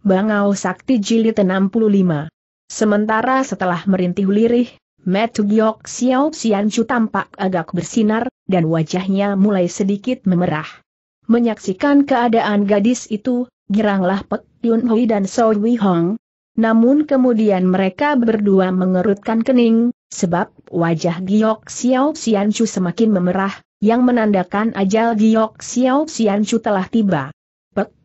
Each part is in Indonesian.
Bangau Sakti Jilid 65. Sementara setelah merintih lirih, Metu Giok Xiao Xianju tampak agak bersinar, dan wajahnya mulai sedikit memerah. Menyaksikan keadaan gadis itu, giranglah Pek Yun Hui dan So Wei Hong. Namun kemudian mereka berdua mengerutkan kening, sebab wajah Giok Xiao Xianju semakin memerah, yang menandakan ajal Giok Xiao Xianju telah tiba.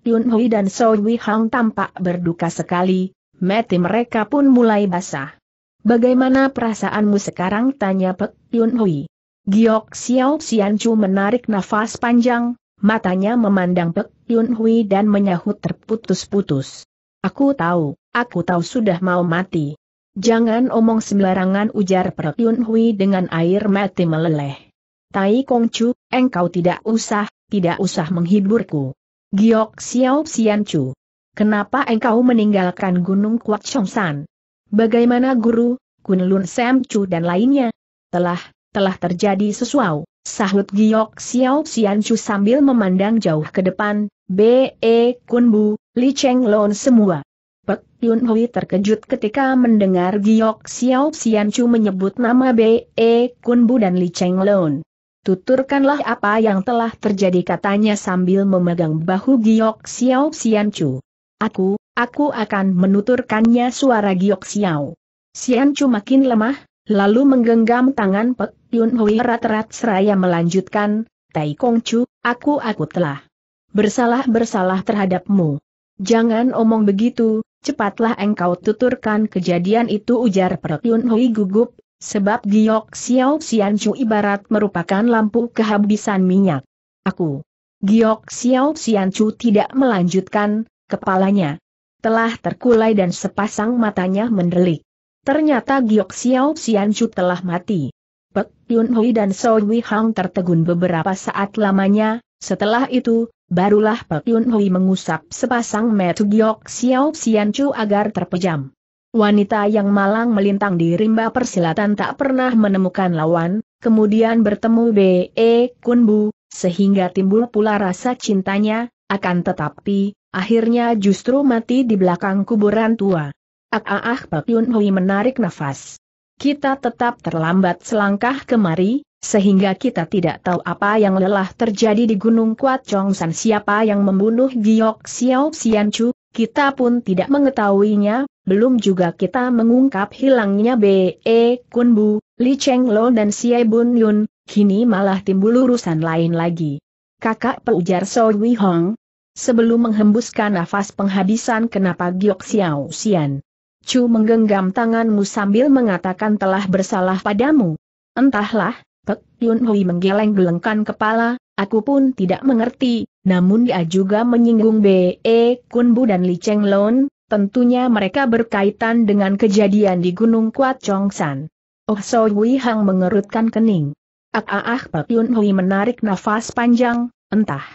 Yun Hui dan So Wei Hang tampak berduka sekali, mati mereka pun mulai basah. Bagaimana perasaanmu sekarang? tanya Pek Yun Hui. Giok Xiao Xianchu menarik nafas panjang, matanya memandang Pek Yun Hui dan menyahut terputus-putus. Aku tahu, aku tahu sudah mau mati. Jangan omong sembarangan ujar Pek Yun Hui dengan air mati meleleh. Tai Chu, engkau tidak usah, tidak usah menghiburku. Giok Xiao Xianchu. Kenapa engkau meninggalkan Gunung Kuak Chongsan? Bagaimana guru, Kunlun Sam dan lainnya? Telah, telah terjadi sesuatu, sahut Giok Xiao Xianchu sambil memandang jauh ke depan, B.E. Kunbu, Li Cheng Lon semua. Pek Yun Hui terkejut ketika mendengar Giok Xiao Xianchu menyebut nama B.E. Kunbu dan Li Cheng Lon. Tuturkanlah apa yang telah terjadi katanya sambil memegang bahu Giok Xiao Xian Chu. Aku, aku akan menuturkannya suara Giok Xiao. Xian Chu makin lemah, lalu menggenggam tangan Pek Yun Hui rat-rat seraya melanjutkan, Tai Kong Chu, aku aku telah bersalah-bersalah terhadapmu. Jangan omong begitu, cepatlah engkau tuturkan kejadian itu ujar Pek Yun Hui gugup, sebab Giok Xiao Xian Chu ibarat merupakan lampu kehabisan minyak. Aku. Giok Xiao Xian Chu tidak melanjutkan, kepalanya telah terkulai dan sepasang matanya mendelik. Ternyata Giok Xiao Xian Chu telah mati. Pek Yun Hui dan So Wei Hang tertegun beberapa saat lamanya, setelah itu, barulah Pek Yun Hui mengusap sepasang metu Giok Xiao Xian Chu agar terpejam. Wanita yang malang melintang di rimba persilatan tak pernah menemukan lawan, kemudian bertemu B.E. Kunbu, sehingga timbul pula rasa cintanya, akan tetapi, akhirnya justru mati di belakang kuburan tua. ak ah, ah, ah Pak Yun Hui menarik nafas. Kita tetap terlambat selangkah kemari, sehingga kita tidak tahu apa yang lelah terjadi di Gunung Kuat Chong San siapa yang membunuh Giok Xiao Xian Chu, kita pun tidak mengetahuinya, belum juga kita mengungkap hilangnya B.E. E Kun Bu, Li Cheng Lo dan Xie Bun Yun, kini malah timbul urusan lain lagi. Kakak peujar So Wei Hong, sebelum menghembuskan nafas penghabisan kenapa Giok Xiao Xian. Chu menggenggam tanganmu sambil mengatakan telah bersalah padamu. Entahlah, Pek Yun Hui menggeleng-gelengkan kepala, aku pun tidak mengerti, namun dia juga menyinggung B.E. E, Kunbu dan Li Cheng Lon, tentunya mereka berkaitan dengan kejadian di Gunung Kuat Chongsan. Oh So Hui Hang mengerutkan kening. Ah ah ah Pak Yun Hui menarik nafas panjang, entah.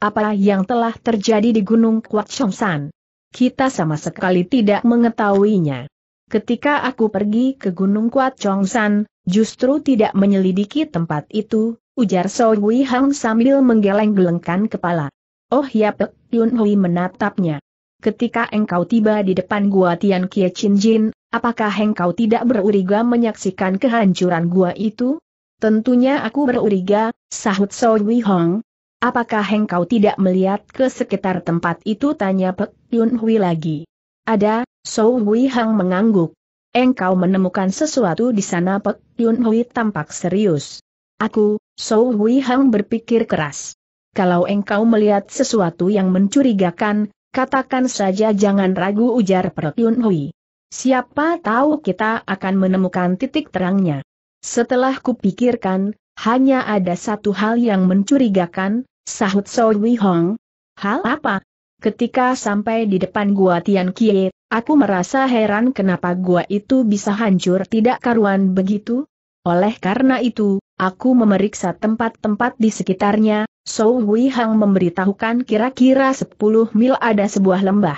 Apa yang telah terjadi di Gunung Kuat Chongsan? Kita sama sekali tidak mengetahuinya. Ketika aku pergi ke Gunung Kuat Chongsan, justru tidak menyelidiki tempat itu, Ujar So Hui Hang sambil menggeleng-gelengkan kepala. Oh ya Pek Yun Hui menatapnya. Ketika engkau tiba di depan gua Tian Kie Chin Jin, apakah engkau tidak beruriga menyaksikan kehancuran gua itu? Tentunya aku beruriga, sahut So Hui Hong. Apakah engkau tidak melihat ke sekitar tempat itu? Tanya Pek Yun Hui lagi. Ada, So Hui Hang mengangguk. Engkau menemukan sesuatu di sana Pek Yun Hui tampak serius. Aku, So Hui Hang berpikir keras. Kalau engkau melihat sesuatu yang mencurigakan, katakan saja jangan ragu ujar Yun Hui. Siapa tahu kita akan menemukan titik terangnya. Setelah kupikirkan, hanya ada satu hal yang mencurigakan, sahut So Hui Hong. Hal apa? Ketika sampai di depan gua Tian Kie, aku merasa heran kenapa gua itu bisa hancur tidak karuan begitu. Oleh karena itu, Aku memeriksa tempat-tempat di sekitarnya, So Hui Hang memberitahukan kira-kira 10 mil ada sebuah lembah.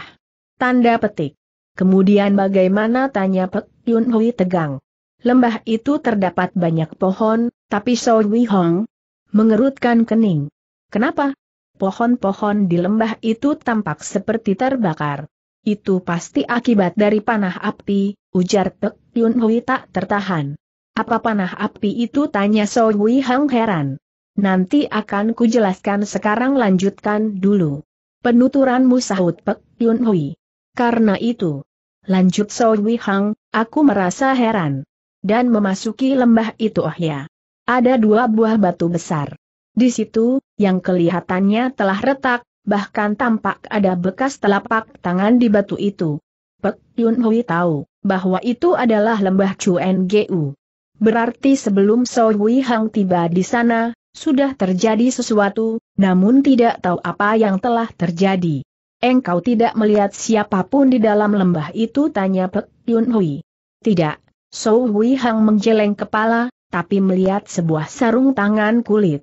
Tanda petik. Kemudian bagaimana tanya Pek Yun Hui tegang. Lembah itu terdapat banyak pohon, tapi So Hui Hang mengerutkan kening. Kenapa? Pohon-pohon di lembah itu tampak seperti terbakar. Itu pasti akibat dari panah api, ujar Pek Yun Hui tak tertahan. Apa panah api itu tanya Hui Hang heran. Nanti akan kujelaskan sekarang lanjutkan dulu. Penuturanmu sahut Pek Yun Hui. Karena itu, lanjut Hui Hang, aku merasa heran. Dan memasuki lembah itu oh ya. Ada dua buah batu besar. Di situ, yang kelihatannya telah retak, bahkan tampak ada bekas telapak tangan di batu itu. Pek Yun Hui tahu bahwa itu adalah lembah Chuen Gu. Berarti sebelum Sowi Hang tiba di sana, sudah terjadi sesuatu, namun tidak tahu apa yang telah terjadi. Engkau tidak melihat siapapun di dalam lembah itu tanya Pek Yun Hui. Tidak, Sowi Hang menjeleng kepala, tapi melihat sebuah sarung tangan kulit.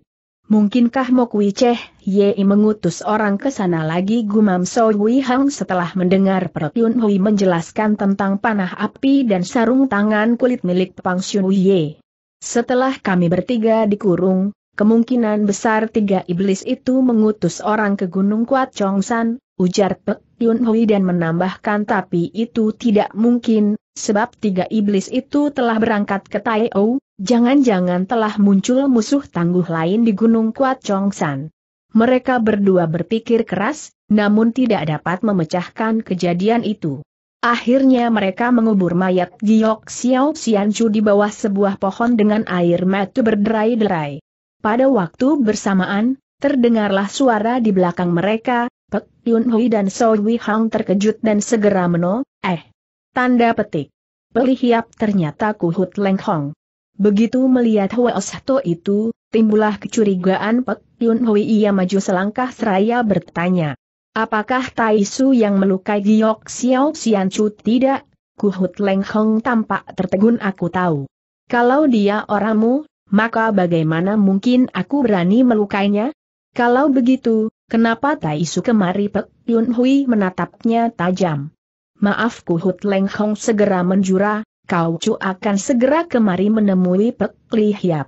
Mungkinkah Mokwi Cheh, Yei mengutus orang ke sana lagi gumam So Hui Hang setelah mendengar Yun Hui menjelaskan tentang panah api dan sarung tangan kulit milik Pang Xiu Ye. Setelah kami bertiga dikurung, kemungkinan besar tiga iblis itu mengutus orang ke Gunung Kuat Chongsan, ujar Pek Yun Hui dan menambahkan tapi itu tidak mungkin, sebab tiga iblis itu telah berangkat ke Tai Ou. jangan-jangan telah muncul musuh tangguh lain di Gunung Kuat Chongsan. Mereka berdua berpikir keras, namun tidak dapat memecahkan kejadian itu. Akhirnya mereka mengubur mayat Giok Xiao Xianchu di bawah sebuah pohon dengan air mata berderai-derai. Pada waktu bersamaan, terdengarlah suara di belakang mereka, Pek Yun Hui dan So Wei Hang terkejut dan segera meno, eh. Tanda petik. Pelihiap ternyata Kuhut Leng Hong. Begitu melihat Hwa Osato itu, timbulah kecurigaan Pek Yun Hui ia maju selangkah seraya bertanya. Apakah Tai Su yang melukai Giok Xiao Xian Chu tidak? Kuhut Leng Hong tampak tertegun aku tahu. Kalau dia orangmu, maka bagaimana mungkin aku berani melukainya? Kalau begitu, kenapa Tai Su kemari Pek Yun Hui menatapnya tajam. Maaf Kuhut Leng Hong segera menjura, kau cu akan segera kemari menemui Pek Li Hiap.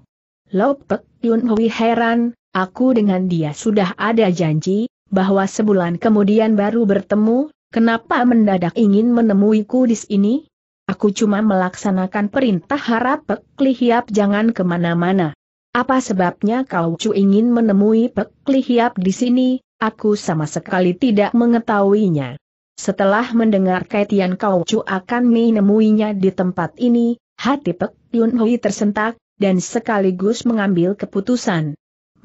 Lo Pek Yun Hui heran, Aku dengan dia sudah ada janji, bahwa sebulan kemudian baru bertemu, kenapa mendadak ingin menemuiku di sini? Aku cuma melaksanakan perintah harap Pek Lihiap jangan kemana-mana. Apa sebabnya kau cu ingin menemui Pek Lihiap di sini, aku sama sekali tidak mengetahuinya. Setelah mendengar kaitian kau cu akan menemuinya di tempat ini, hati Pek Yun Hui tersentak, dan sekaligus mengambil keputusan.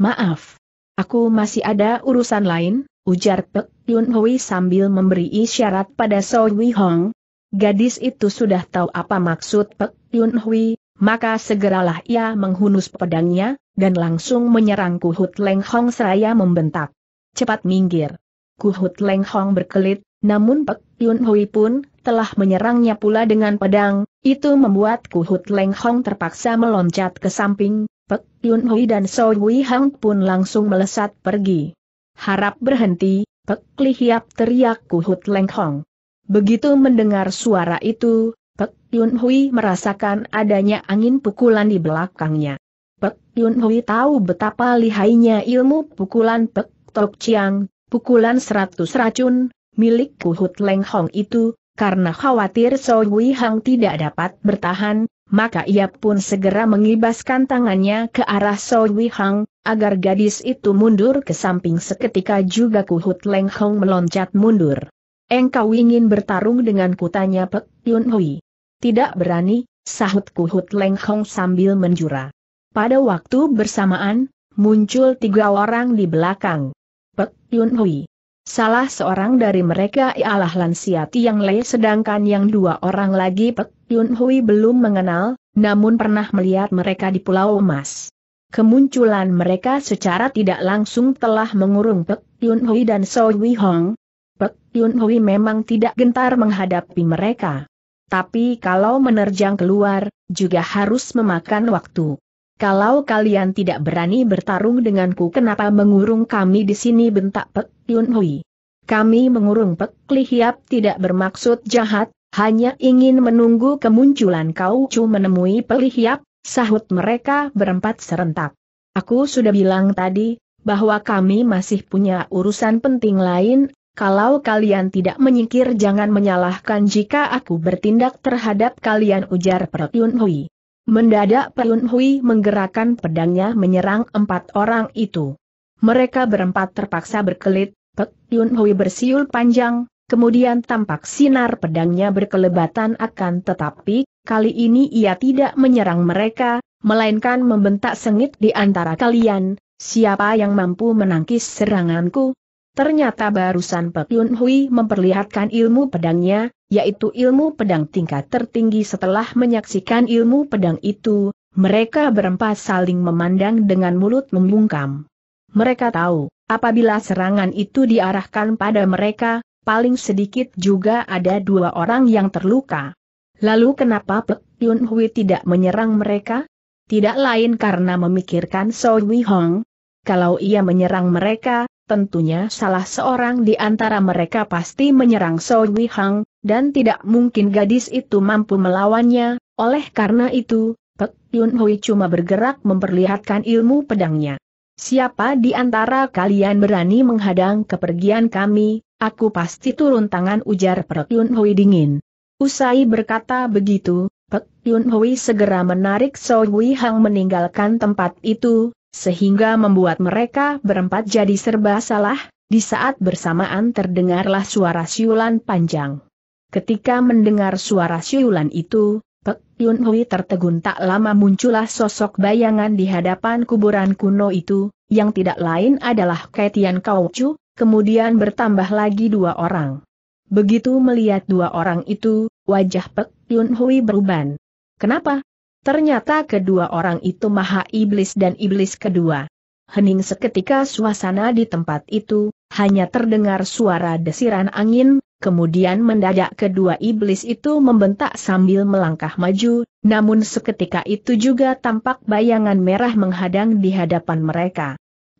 Maaf. Aku masih ada urusan lain, ujar Pek Yun Hui sambil memberi isyarat pada So Wei Hong. Gadis itu sudah tahu apa maksud Pek Yun Hui, maka segeralah ia menghunus pedangnya, dan langsung menyerang Kuhut Leng Hong seraya membentak. Cepat minggir. Kuhut Leng Hong berkelit, namun Pek Yun Hui pun telah menyerangnya pula dengan pedang, itu membuat Kuhut Leng Hong terpaksa meloncat ke samping, Pek Yun Hui dan So Hui Hang pun langsung melesat pergi. Harap berhenti, Pek Li Hiap teriak Kuhut Leng Hong. Begitu mendengar suara itu, Pek Yun Hui merasakan adanya angin pukulan di belakangnya. Pek Yun Hui tahu betapa lihainya ilmu pukulan Pek Tok Chiang, pukulan seratus racun, milik Kuhut Leng Hong itu, karena khawatir So Hui Hang tidak dapat bertahan, maka ia pun segera mengibaskan tangannya ke arah Soi Hang, agar gadis itu mundur ke samping seketika juga Kuhut Leng Hong meloncat mundur. Engkau ingin bertarung dengan kutanya Pek Yun Hui. Tidak berani, sahut Kuhut Leng Hong sambil menjura. Pada waktu bersamaan, muncul tiga orang di belakang. Pek Yun Hui, Salah seorang dari mereka ialah Lansia Tiang Lei sedangkan yang dua orang lagi Pek Yun Hui belum mengenal, namun pernah melihat mereka di Pulau Emas. Kemunculan mereka secara tidak langsung telah mengurung Pek Yun Hui dan So Wei Hong. Pek Yun Hui memang tidak gentar menghadapi mereka. Tapi kalau menerjang keluar, juga harus memakan waktu. Kalau kalian tidak berani bertarung denganku kenapa mengurung kami di sini bentak Pek Yun Hui. Kami mengurung Pek Li Hiap tidak bermaksud jahat, hanya ingin menunggu kemunculan kau cu menemui Pek Li Hiap, sahut mereka berempat serentak. Aku sudah bilang tadi, bahwa kami masih punya urusan penting lain, kalau kalian tidak menyingkir jangan menyalahkan jika aku bertindak terhadap kalian ujar Pek Yun Hui. Mendadak Peun Hui menggerakkan pedangnya menyerang empat orang itu. Mereka berempat terpaksa berkelit, Pek Yunhui Hui bersiul panjang, kemudian tampak sinar pedangnya berkelebatan akan tetapi, kali ini ia tidak menyerang mereka, melainkan membentak sengit di antara kalian, siapa yang mampu menangkis seranganku, Ternyata barusan Pek Yun Hui memperlihatkan ilmu pedangnya, yaitu ilmu pedang tingkat tertinggi setelah menyaksikan ilmu pedang itu, mereka berempat saling memandang dengan mulut membungkam. Mereka tahu, apabila serangan itu diarahkan pada mereka, paling sedikit juga ada dua orang yang terluka. Lalu kenapa Pek Yun Hui tidak menyerang mereka? Tidak lain karena memikirkan Soi Wei Hong. Kalau ia menyerang mereka, tentunya salah seorang di antara mereka pasti menyerang Soi Hang, dan tidak mungkin gadis itu mampu melawannya, oleh karena itu, Pek Yun Hui cuma bergerak memperlihatkan ilmu pedangnya. Siapa di antara kalian berani menghadang kepergian kami, aku pasti turun tangan ujar Pek Yun Hui dingin. Usai berkata begitu, Pek Yun Hui segera menarik Soi Hang meninggalkan tempat itu, sehingga membuat mereka berempat jadi serba salah, di saat bersamaan terdengarlah suara siulan panjang. Ketika mendengar suara siulan itu, Pek Yun Hui tertegun tak lama muncullah sosok bayangan di hadapan kuburan kuno itu, yang tidak lain adalah Ketian Kaucu, kemudian bertambah lagi dua orang. Begitu melihat dua orang itu, wajah Pek Yun Hui beruban. Kenapa? Ternyata kedua orang itu maha iblis dan iblis kedua. Hening seketika suasana di tempat itu, hanya terdengar suara desiran angin, kemudian mendadak kedua iblis itu membentak sambil melangkah maju, namun seketika itu juga tampak bayangan merah menghadang di hadapan mereka.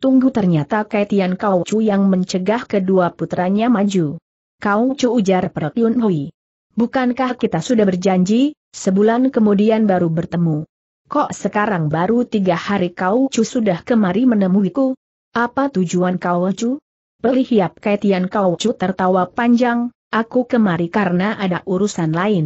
Tunggu ternyata Kaitian Kau cu yang mencegah kedua putranya maju. Kau cu ujar Perkyun Hui. Bukankah kita sudah berjanji, sebulan kemudian baru bertemu? Kok sekarang baru tiga hari kau cu sudah kemari menemuiku? Apa tujuan kau cu? Pelihiap kaitian kau cu tertawa panjang, aku kemari karena ada urusan lain.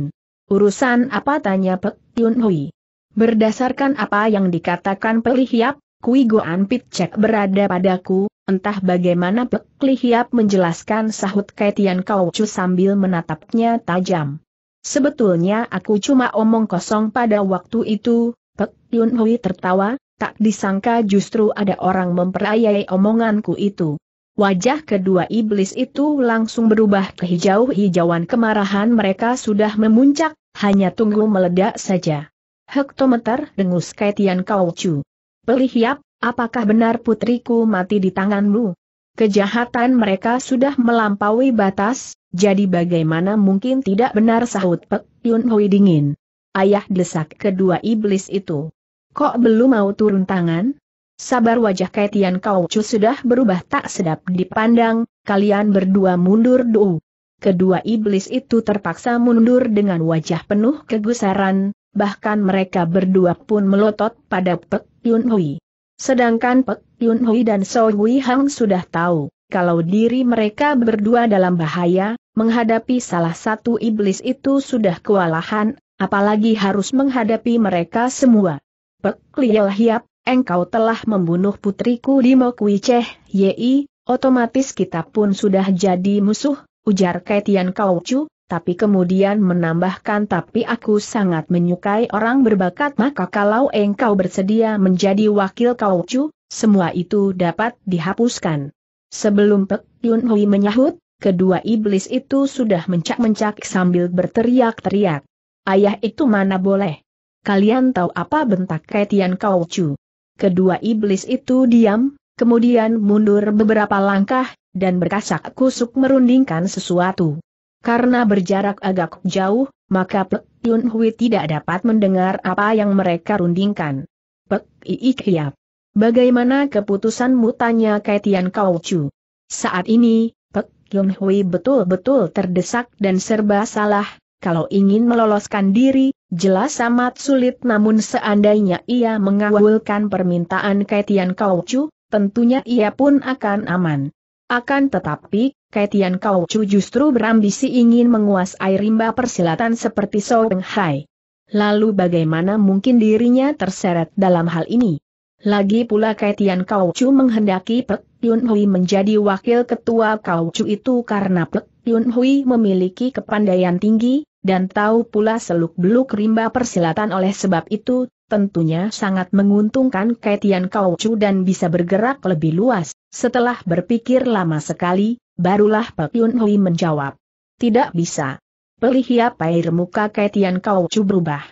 Urusan apa tanya Pek Yun Hui? Berdasarkan apa yang dikatakan Pelihiap, Kui Goan Pitcek berada padaku, entah bagaimana Pek Lihiap menjelaskan sahut Kaitian Kaucu sambil menatapnya tajam. Sebetulnya aku cuma omong kosong pada waktu itu, Pek Yun Hui tertawa, tak disangka justru ada orang memperayai omonganku itu. Wajah kedua iblis itu langsung berubah ke hijau-hijauan kemarahan mereka sudah memuncak, hanya tunggu meledak saja. Hektometer dengus Kaitian Kaucu. Pelihiap, apakah benar putriku mati di tanganmu? Kejahatan mereka sudah melampaui batas, jadi bagaimana mungkin tidak benar sahut Pek Yun Hui dingin. Ayah desak kedua iblis itu. Kok belum mau turun tangan? Sabar wajah Kaitian kau, Chu sudah berubah tak sedap dipandang, kalian berdua mundur dulu. Kedua iblis itu terpaksa mundur dengan wajah penuh kegusaran, bahkan mereka berdua pun melotot pada Pek Yun Hui. Sedangkan Pek Yun Hui dan So Hui Hang sudah tahu, kalau diri mereka berdua dalam bahaya, menghadapi salah satu iblis itu sudah kewalahan, apalagi harus menghadapi mereka semua. Pek Liel Hiap, engkau telah membunuh putriku di Mokwi Ceh, Yi, otomatis kita pun sudah jadi musuh, ujar Kaitian Kau Chu, tapi kemudian menambahkan tapi aku sangat menyukai orang berbakat maka kalau engkau bersedia menjadi wakil kau cu, semua itu dapat dihapuskan. Sebelum Pek Yun Hui menyahut, kedua iblis itu sudah mencak-mencak sambil berteriak-teriak. Ayah itu mana boleh? Kalian tahu apa bentak Ketian Kau Chu? Kedua iblis itu diam, kemudian mundur beberapa langkah, dan berkasak kusuk merundingkan sesuatu. Karena berjarak agak jauh, maka Pek Yun Hui tidak dapat mendengar apa yang mereka rundingkan. Pek Iik Hiap. Bagaimana keputusanmu tanya Kaitian Kau Chu? Saat ini, Pek Yun Hui betul-betul terdesak dan serba salah, kalau ingin meloloskan diri, jelas amat sulit namun seandainya ia mengawalkan permintaan Kaitian Kau Chu, tentunya ia pun akan aman. Akan tetapi, Kaitian Kau Chu justru berambisi ingin menguasai rimba persilatan seperti Song Hai. Lalu bagaimana mungkin dirinya terseret dalam hal ini? Lagi pula Kaitian Kau Chu menghendaki Pek Yun Hui menjadi wakil ketua Kau Chu itu karena Pek Yun Hui memiliki kepandaian tinggi, dan tahu pula seluk-beluk rimba persilatan oleh sebab itu, tentunya sangat menguntungkan Kaitian Kau Chu dan bisa bergerak lebih luas. Setelah berpikir lama sekali, Barulah Pak Yun Hui menjawab. Tidak bisa. Pelihia air muka Ketian Kau cu berubah.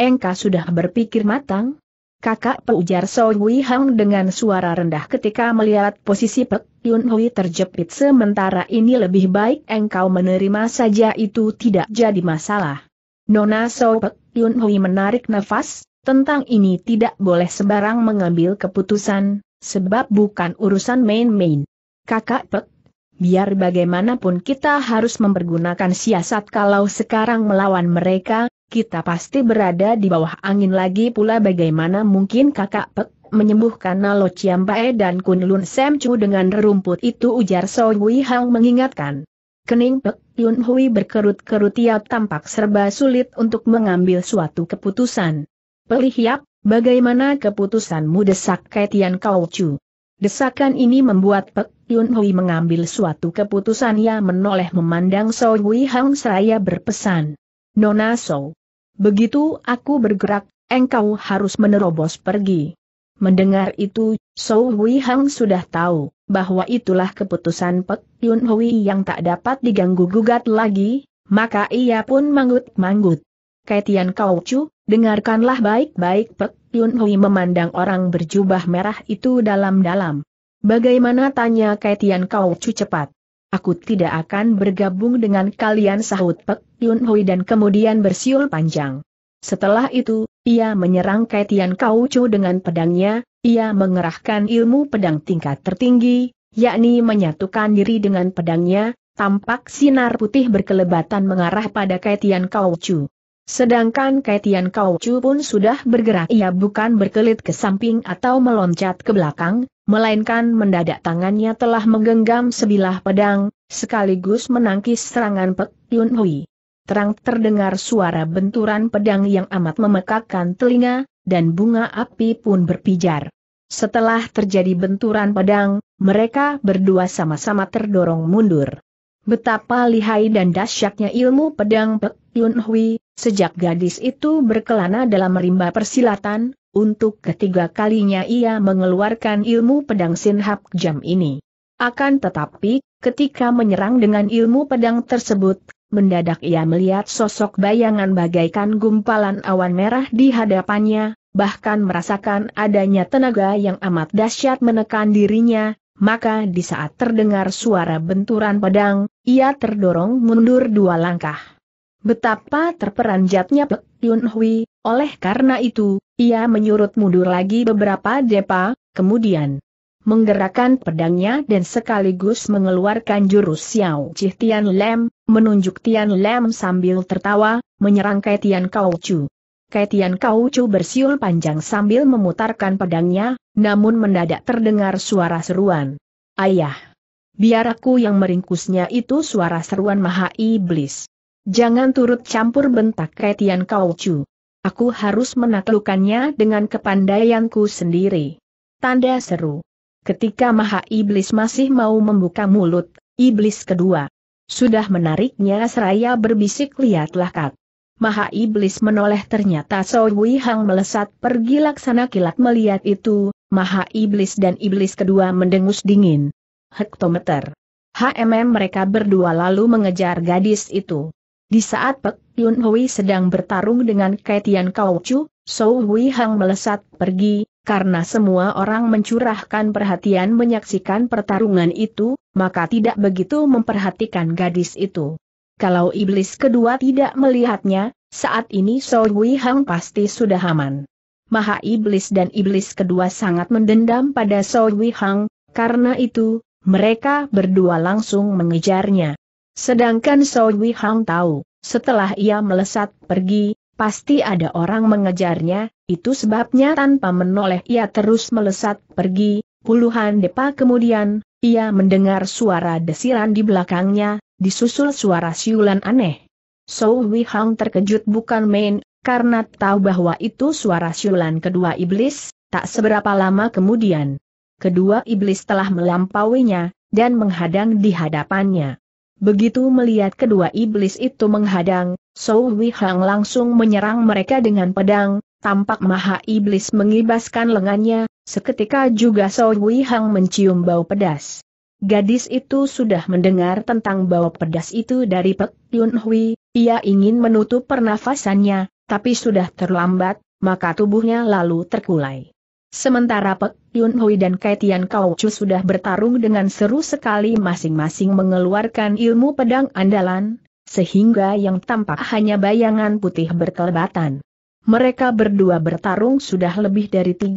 Engka sudah berpikir matang? Kakak peujar So Hui Hang dengan suara rendah ketika melihat posisi Pek Yun Hui terjepit sementara ini lebih baik engkau menerima saja itu tidak jadi masalah. Nona So Pek Yun Hui menarik nafas, tentang ini tidak boleh sembarang mengambil keputusan, sebab bukan urusan main-main. Kakak Pek biar bagaimanapun kita harus mempergunakan siasat kalau sekarang melawan mereka, kita pasti berada di bawah angin lagi pula bagaimana mungkin kakak Pek menyembuhkan Nalo Ciambae dan Kunlun Semcu dengan rumput itu ujar So Wei Hang mengingatkan. Kening Pek Yun Hui berkerut-kerut ia tampak serba sulit untuk mengambil suatu keputusan. Pelih Bagaimana keputusanmu desak Kaitian Kau Chu? Desakan ini membuat Pek Yun Hui mengambil suatu keputusan yang menoleh memandang So Hui Hang seraya berpesan. Nona So. Begitu aku bergerak, engkau harus menerobos pergi. Mendengar itu, So Hui Hang sudah tahu bahwa itulah keputusan Pek Yun Hui yang tak dapat diganggu-gugat lagi, maka ia pun manggut-manggut. Kaitian Kau Chu, Dengarkanlah baik-baik Pek Yun Hui memandang orang berjubah merah itu dalam-dalam. Bagaimana tanya Kaitian Kau Cu cepat? Aku tidak akan bergabung dengan kalian sahut Pek Yun Hui dan kemudian bersiul panjang. Setelah itu, ia menyerang Kaitian Kau Cu dengan pedangnya, ia mengerahkan ilmu pedang tingkat tertinggi, yakni menyatukan diri dengan pedangnya, tampak sinar putih berkelebatan mengarah pada Kaitian Kau Cu. Sedangkan Kaitian Kaucu pun sudah bergerak ia bukan berkelit ke samping atau meloncat ke belakang, melainkan mendadak tangannya telah menggenggam sebilah pedang, sekaligus menangkis serangan Pek Yun Hui. Terang terdengar suara benturan pedang yang amat memekakkan telinga, dan bunga api pun berpijar. Setelah terjadi benturan pedang, mereka berdua sama-sama terdorong mundur. Betapa lihai dan dahsyatnya ilmu pedang Pek Yun Hui, sejak gadis itu berkelana dalam rimba persilatan, untuk ketiga kalinya ia mengeluarkan ilmu pedang Sinhap jam ini. Akan tetapi, ketika menyerang dengan ilmu pedang tersebut, mendadak ia melihat sosok bayangan bagaikan gumpalan awan merah di hadapannya, bahkan merasakan adanya tenaga yang amat dahsyat menekan dirinya, maka di saat terdengar suara benturan pedang, ia terdorong mundur dua langkah. Betapa terperanjatnya Pek Yun Hui, oleh karena itu, ia menyurut mundur lagi beberapa depa, kemudian menggerakkan pedangnya dan sekaligus mengeluarkan jurus Xiao Cih Tian Lem, menunjuk Tian Lem sambil tertawa, menyerang Kaitian Tian Kau Chu. Ketian Kaucu bersiul panjang sambil memutarkan pedangnya, namun mendadak terdengar suara seruan. Ayah! Biar aku yang meringkusnya itu suara seruan maha iblis. Jangan turut campur bentak Ketian Kaucu. Aku harus menaklukkannya dengan kepandaianku sendiri. Tanda seru. Ketika maha iblis masih mau membuka mulut, iblis kedua. Sudah menariknya seraya berbisik lihatlah kak. Maha Iblis menoleh ternyata So Hang melesat pergi laksana kilat melihat itu, Maha Iblis dan Iblis kedua mendengus dingin. Hektometer. HMM mereka berdua lalu mengejar gadis itu. Di saat Pek Yun Hui sedang bertarung dengan Kaitian Kau Chu, So Hang melesat pergi, karena semua orang mencurahkan perhatian menyaksikan pertarungan itu, maka tidak begitu memperhatikan gadis itu kalau iblis kedua tidak melihatnya, saat ini So Hui Hang pasti sudah aman. Maha Iblis dan Iblis kedua sangat mendendam pada So Hui Hang, karena itu, mereka berdua langsung mengejarnya. Sedangkan So Hui Hang tahu, setelah ia melesat pergi, pasti ada orang mengejarnya, itu sebabnya tanpa menoleh ia terus melesat pergi, puluhan depa kemudian, ia mendengar suara desiran di belakangnya, disusul suara siulan aneh. Wei Hang terkejut bukan main, karena tahu bahwa itu suara siulan kedua iblis, tak seberapa lama kemudian. Kedua iblis telah melampauinya, dan menghadang di hadapannya. Begitu melihat kedua iblis itu menghadang, Wei Hang langsung menyerang mereka dengan pedang, tampak maha iblis mengibaskan lengannya, seketika juga Wei Hang mencium bau pedas. Gadis itu sudah mendengar tentang bau pedas itu dari Pek Yun Hui, ia ingin menutup pernafasannya, tapi sudah terlambat, maka tubuhnya lalu terkulai. Sementara Pek Yun Hui dan Kaitian Chu sudah bertarung dengan seru sekali masing-masing mengeluarkan ilmu pedang andalan, sehingga yang tampak hanya bayangan putih berkelebatan. Mereka berdua bertarung sudah lebih dari 30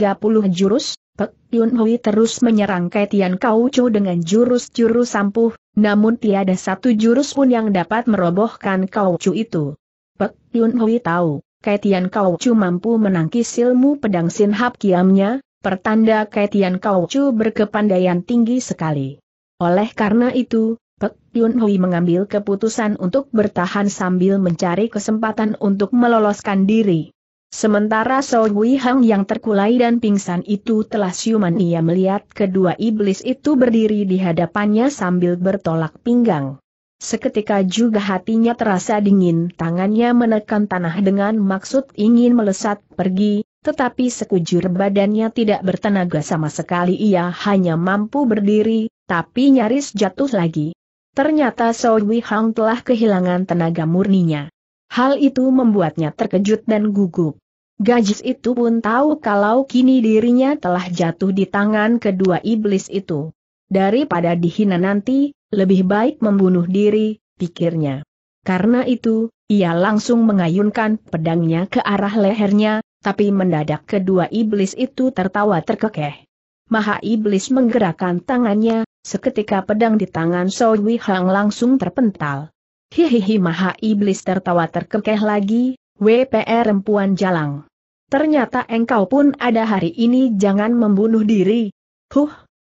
jurus, Pek Yun Hui terus menyerang Kaitian Tian Kau Chu dengan jurus-jurus sampuh, namun tiada satu jurus pun yang dapat merobohkan Kau Chu itu. Pek Yun Hui tahu, Kaitian Tian Kau Chu mampu menangkis ilmu pedang Sin Hap Kiamnya, pertanda Kaitian Tian Kau Chu berkepandaian tinggi sekali. Oleh karena itu, Pek Yun Hui mengambil keputusan untuk bertahan sambil mencari kesempatan untuk meloloskan diri. Sementara Sou Hui Hang yang terkulai dan pingsan itu telah siuman ia melihat kedua iblis itu berdiri di hadapannya sambil bertolak pinggang. Seketika juga hatinya terasa dingin tangannya menekan tanah dengan maksud ingin melesat pergi, tetapi sekujur badannya tidak bertenaga sama sekali ia hanya mampu berdiri, tapi nyaris jatuh lagi. Ternyata Sou Hui Hang telah kehilangan tenaga murninya. Hal itu membuatnya terkejut dan gugup. Gajis itu pun tahu kalau kini dirinya telah jatuh di tangan kedua iblis itu. Daripada dihina nanti, lebih baik membunuh diri, pikirnya. Karena itu, ia langsung mengayunkan pedangnya ke arah lehernya, tapi mendadak kedua iblis itu tertawa terkekeh. Maha iblis menggerakkan tangannya, seketika pedang di tangan Sowi Hang langsung terpental. Hihihi maha iblis tertawa terkekeh lagi, WPR perempuan jalang. Ternyata engkau pun ada hari ini jangan membunuh diri. Huh,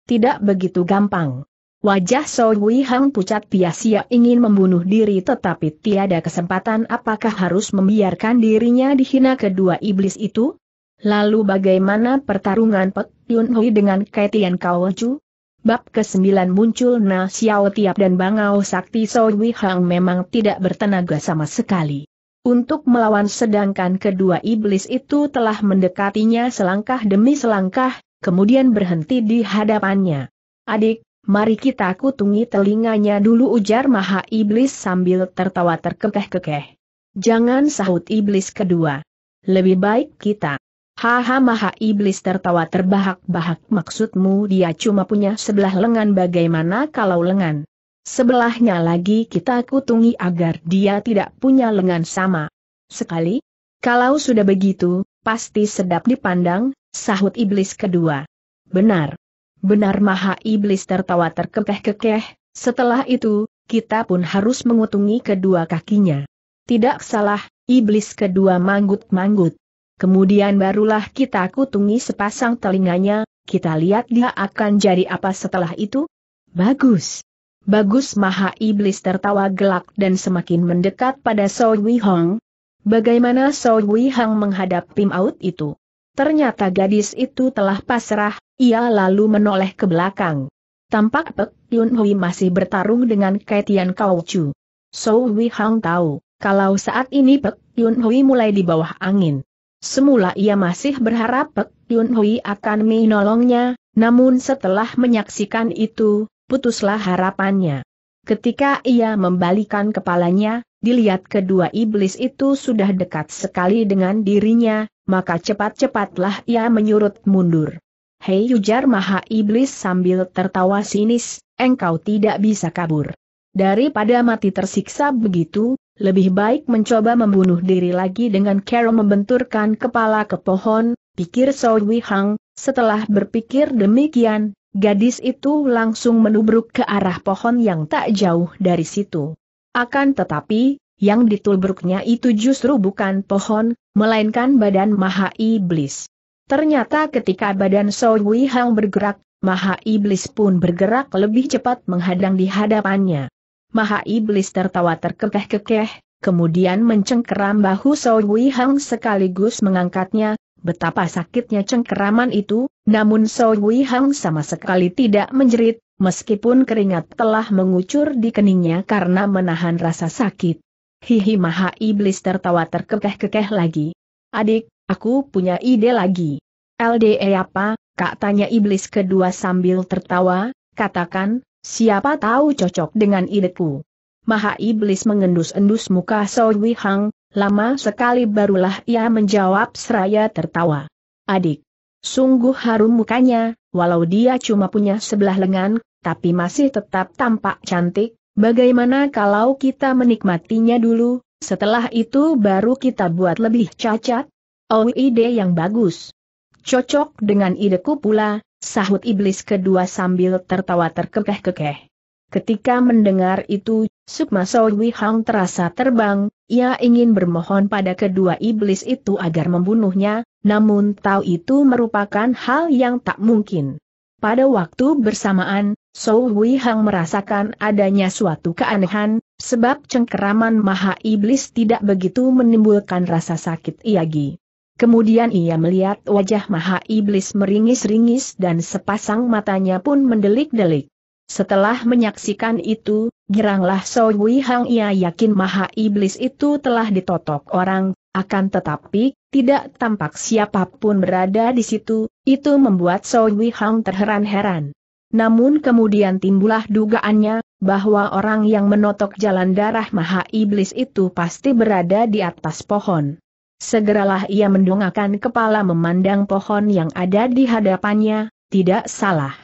tidak begitu gampang. Wajah Sowi Hang pucat piasia ingin membunuh diri tetapi tiada kesempatan apakah harus membiarkan dirinya dihina kedua iblis itu? Lalu bagaimana pertarungan Pek Yun Hui dengan Kaitian Chu? Bab ke-9 muncul Na Xiao Tiap dan Bangau Sakti Soi Hang memang tidak bertenaga sama sekali. Untuk melawan sedangkan kedua iblis itu telah mendekatinya selangkah demi selangkah, kemudian berhenti di hadapannya. Adik, mari kita kutungi telinganya dulu ujar maha iblis sambil tertawa terkekeh-kekeh. Jangan sahut iblis kedua. Lebih baik kita Haha maha iblis tertawa terbahak-bahak maksudmu dia cuma punya sebelah lengan bagaimana kalau lengan sebelahnya lagi kita kutungi agar dia tidak punya lengan sama. Sekali, kalau sudah begitu, pasti sedap dipandang, sahut iblis kedua. Benar. Benar maha iblis tertawa terkekeh-kekeh, setelah itu, kita pun harus mengutungi kedua kakinya. Tidak salah, iblis kedua manggut-manggut. Kemudian barulah kita kutungi sepasang telinganya, kita lihat dia akan jadi apa setelah itu? Bagus. Bagus Maha Iblis tertawa gelak dan semakin mendekat pada Soe Wei Hong. Bagaimana Soe Wei Hong menghadap menghadapi out itu? Ternyata gadis itu telah pasrah, ia lalu menoleh ke belakang. Tampak Pek Yun Hui masih bertarung dengan Kaitian Kau Chu. Soe Wei Hong tahu, kalau saat ini Pek Yun Hui mulai di bawah angin. Semula ia masih berharap Pek Yun Hui akan menolongnya, namun setelah menyaksikan itu, putuslah harapannya. Ketika ia membalikan kepalanya, dilihat kedua iblis itu sudah dekat sekali dengan dirinya, maka cepat-cepatlah ia menyurut mundur. Hei ujar maha iblis sambil tertawa sinis, engkau tidak bisa kabur. Daripada mati tersiksa begitu, lebih baik mencoba membunuh diri lagi dengan Carol membenturkan kepala ke pohon, pikir Sowi Hang, setelah berpikir demikian, gadis itu langsung menubruk ke arah pohon yang tak jauh dari situ. Akan tetapi, yang ditubruknya itu justru bukan pohon, melainkan badan Maha Iblis. Ternyata ketika badan Sowi Hang bergerak, Maha Iblis pun bergerak lebih cepat menghadang di hadapannya. Maha Iblis tertawa terkekeh-kekeh, kemudian mencengkeram bahu Sohui Hang sekaligus mengangkatnya, betapa sakitnya cengkeraman itu, namun Sohui Hang sama sekali tidak menjerit, meskipun keringat telah mengucur di keningnya karena menahan rasa sakit. Hihi Maha Iblis tertawa terkekeh-kekeh lagi. Adik, aku punya ide lagi. LDE apa, kak tanya Iblis kedua sambil tertawa, katakan, Siapa tahu cocok dengan ideku. Maha Iblis mengendus-endus muka Sowi Hang, lama sekali barulah ia menjawab seraya tertawa. Adik, sungguh harum mukanya, walau dia cuma punya sebelah lengan, tapi masih tetap tampak cantik, bagaimana kalau kita menikmatinya dulu, setelah itu baru kita buat lebih cacat? Oh ide yang bagus. Cocok dengan ideku pula, Sahut iblis kedua sambil tertawa terkekeh-kekeh. Ketika mendengar itu, Sukma Sowi Hang terasa terbang, ia ingin bermohon pada kedua iblis itu agar membunuhnya, namun tahu itu merupakan hal yang tak mungkin. Pada waktu bersamaan, Sowi Hang merasakan adanya suatu keanehan, sebab cengkeraman maha iblis tidak begitu menimbulkan rasa sakit iagi. Kemudian ia melihat wajah Maha Iblis meringis-ringis dan sepasang matanya pun mendelik-delik. Setelah menyaksikan itu, giranglah So Wei Hang ia yakin Maha Iblis itu telah ditotok orang, akan tetapi, tidak tampak siapapun berada di situ, itu membuat So Wei Hang terheran-heran. Namun kemudian timbullah dugaannya, bahwa orang yang menotok jalan darah Maha Iblis itu pasti berada di atas pohon. Segeralah ia mendongakkan kepala memandang pohon yang ada di hadapannya, tidak salah.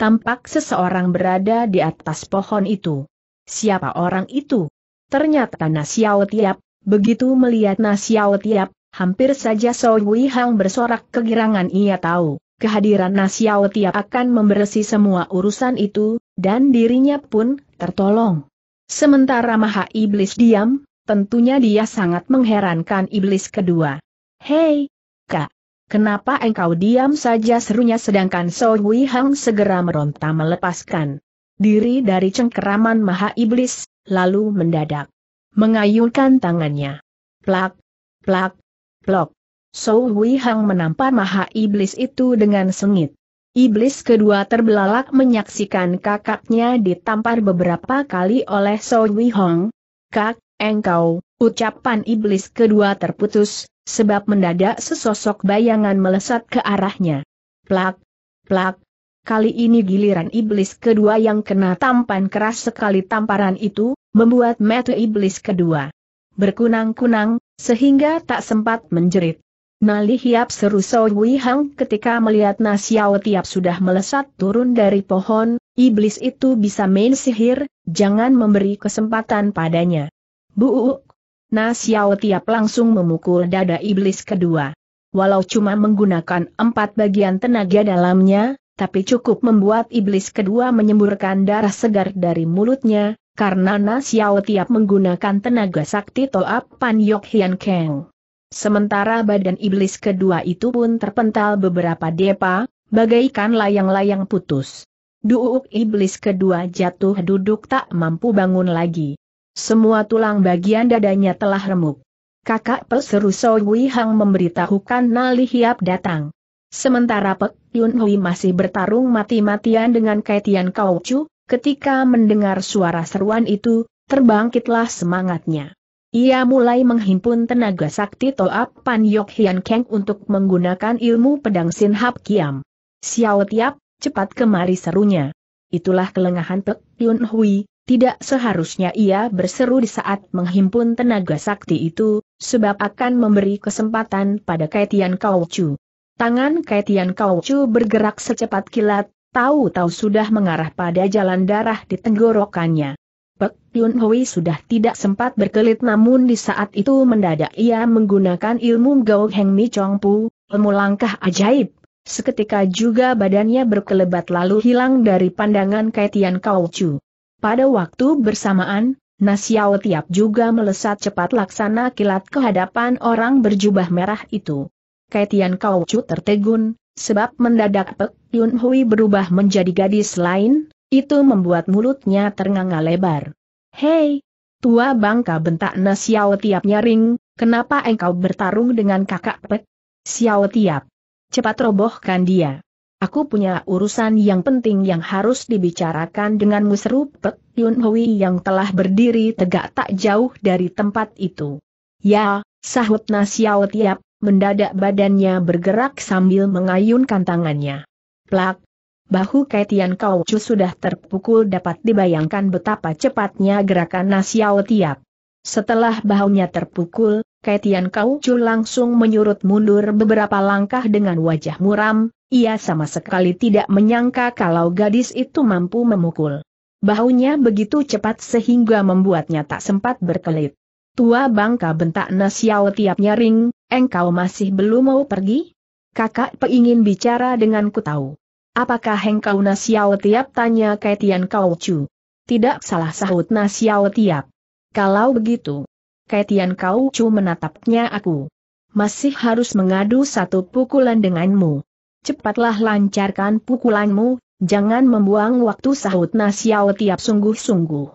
Tampak seseorang berada di atas pohon itu. Siapa orang itu? Ternyata Nasiao Tiap, begitu melihat Nasiao Tiap, hampir saja So Wei Hang bersorak kegirangan ia tahu, kehadiran Nasiao Tiap akan membersih semua urusan itu, dan dirinya pun tertolong. Sementara Maha Iblis diam, Tentunya dia sangat mengherankan iblis kedua. Hei, kak, kenapa engkau diam saja serunya sedangkan So Hui Hang segera meronta melepaskan diri dari cengkeraman maha iblis, lalu mendadak mengayunkan tangannya. Plak, plak, plok. So Hui Hang menampar maha iblis itu dengan sengit. Iblis kedua terbelalak menyaksikan kakaknya ditampar beberapa kali oleh So Hui Hong. Kak, engkau, ucapan iblis kedua terputus, sebab mendadak sesosok bayangan melesat ke arahnya. Plak, plak, kali ini giliran iblis kedua yang kena tampan keras sekali tamparan itu, membuat mata iblis kedua berkunang-kunang, sehingga tak sempat menjerit. Nali Hiap seru Sohui Hang ketika melihat Nasiao Tiap sudah melesat turun dari pohon, iblis itu bisa main sihir, jangan memberi kesempatan padanya. Buuk! Nah Xiao Tiap langsung memukul dada iblis kedua. Walau cuma menggunakan empat bagian tenaga dalamnya, tapi cukup membuat iblis kedua menyemburkan darah segar dari mulutnya, karena Na Xiao Tiap menggunakan tenaga sakti Toap Pan Yok Hian Keng. Sementara badan iblis kedua itu pun terpental beberapa depa, bagaikan layang-layang putus. Duuk iblis kedua jatuh duduk tak mampu bangun lagi. Semua tulang bagian dadanya telah remuk. Kakak peseru So Hang memberitahukan Nali Hiap datang. Sementara Pek Yun Hui masih bertarung mati-matian dengan Kaitian Kau Chu, ketika mendengar suara seruan itu, terbangkitlah semangatnya. Ia mulai menghimpun tenaga sakti Toap Pan Yok Hian Keng untuk menggunakan ilmu pedang Sin Hap Kiam. Xiao Tiap, cepat kemari serunya. Itulah kelengahan Pek Yun Hui, tidak seharusnya ia berseru di saat menghimpun tenaga sakti itu, sebab akan memberi kesempatan pada Kaitian Kaucu. Tangan Kaitian Kaucu bergerak secepat kilat, tahu-tahu sudah mengarah pada jalan darah di tenggorokannya. Pek Yun Hui sudah tidak sempat berkelit namun di saat itu mendadak ia menggunakan ilmu Gao Heng Mi Chong Pu, ilmu langkah ajaib. Seketika juga badannya berkelebat lalu hilang dari pandangan Kaitian Kaucu. Pada waktu bersamaan, Nasiao Tiap juga melesat cepat laksana kilat ke hadapan orang berjubah merah itu. Kaitian kau Kaucu tertegun, sebab mendadak Pek Yun Hui berubah menjadi gadis lain, itu membuat mulutnya ternganga lebar. Hei! Tua bangka bentak Nasiao Tiap nyaring, kenapa engkau bertarung dengan kakak Pek? Siao Tiap! Cepat robohkan dia! Aku punya urusan yang penting yang harus dibicarakan dengan seru Pek Yun Hui yang telah berdiri tegak tak jauh dari tempat itu. Ya, sahut Nasiao Tiap, mendadak badannya bergerak sambil mengayunkan tangannya. Plak, bahu Kaitian Kau Chu sudah terpukul dapat dibayangkan betapa cepatnya gerakan Nasiao Tiap. Setelah bahunya terpukul, Ketian Kau Chu langsung menyurut mundur beberapa langkah dengan wajah muram, ia sama sekali tidak menyangka kalau gadis itu mampu memukul. Bahunya begitu cepat sehingga membuatnya tak sempat berkelit. Tua bangka bentak nasial tiap nyaring, engkau masih belum mau pergi? Kakak ingin bicara denganku tahu. Apakah engkau nasial tiap tanya Kaitian Kau cu? Tidak salah sahut nasial tiap. Kalau begitu, Kaitian Kau cu menatapnya aku. Masih harus mengadu satu pukulan denganmu. Cepatlah lancarkan pukulanmu, jangan membuang waktu sahut Nasiao tiap sungguh-sungguh.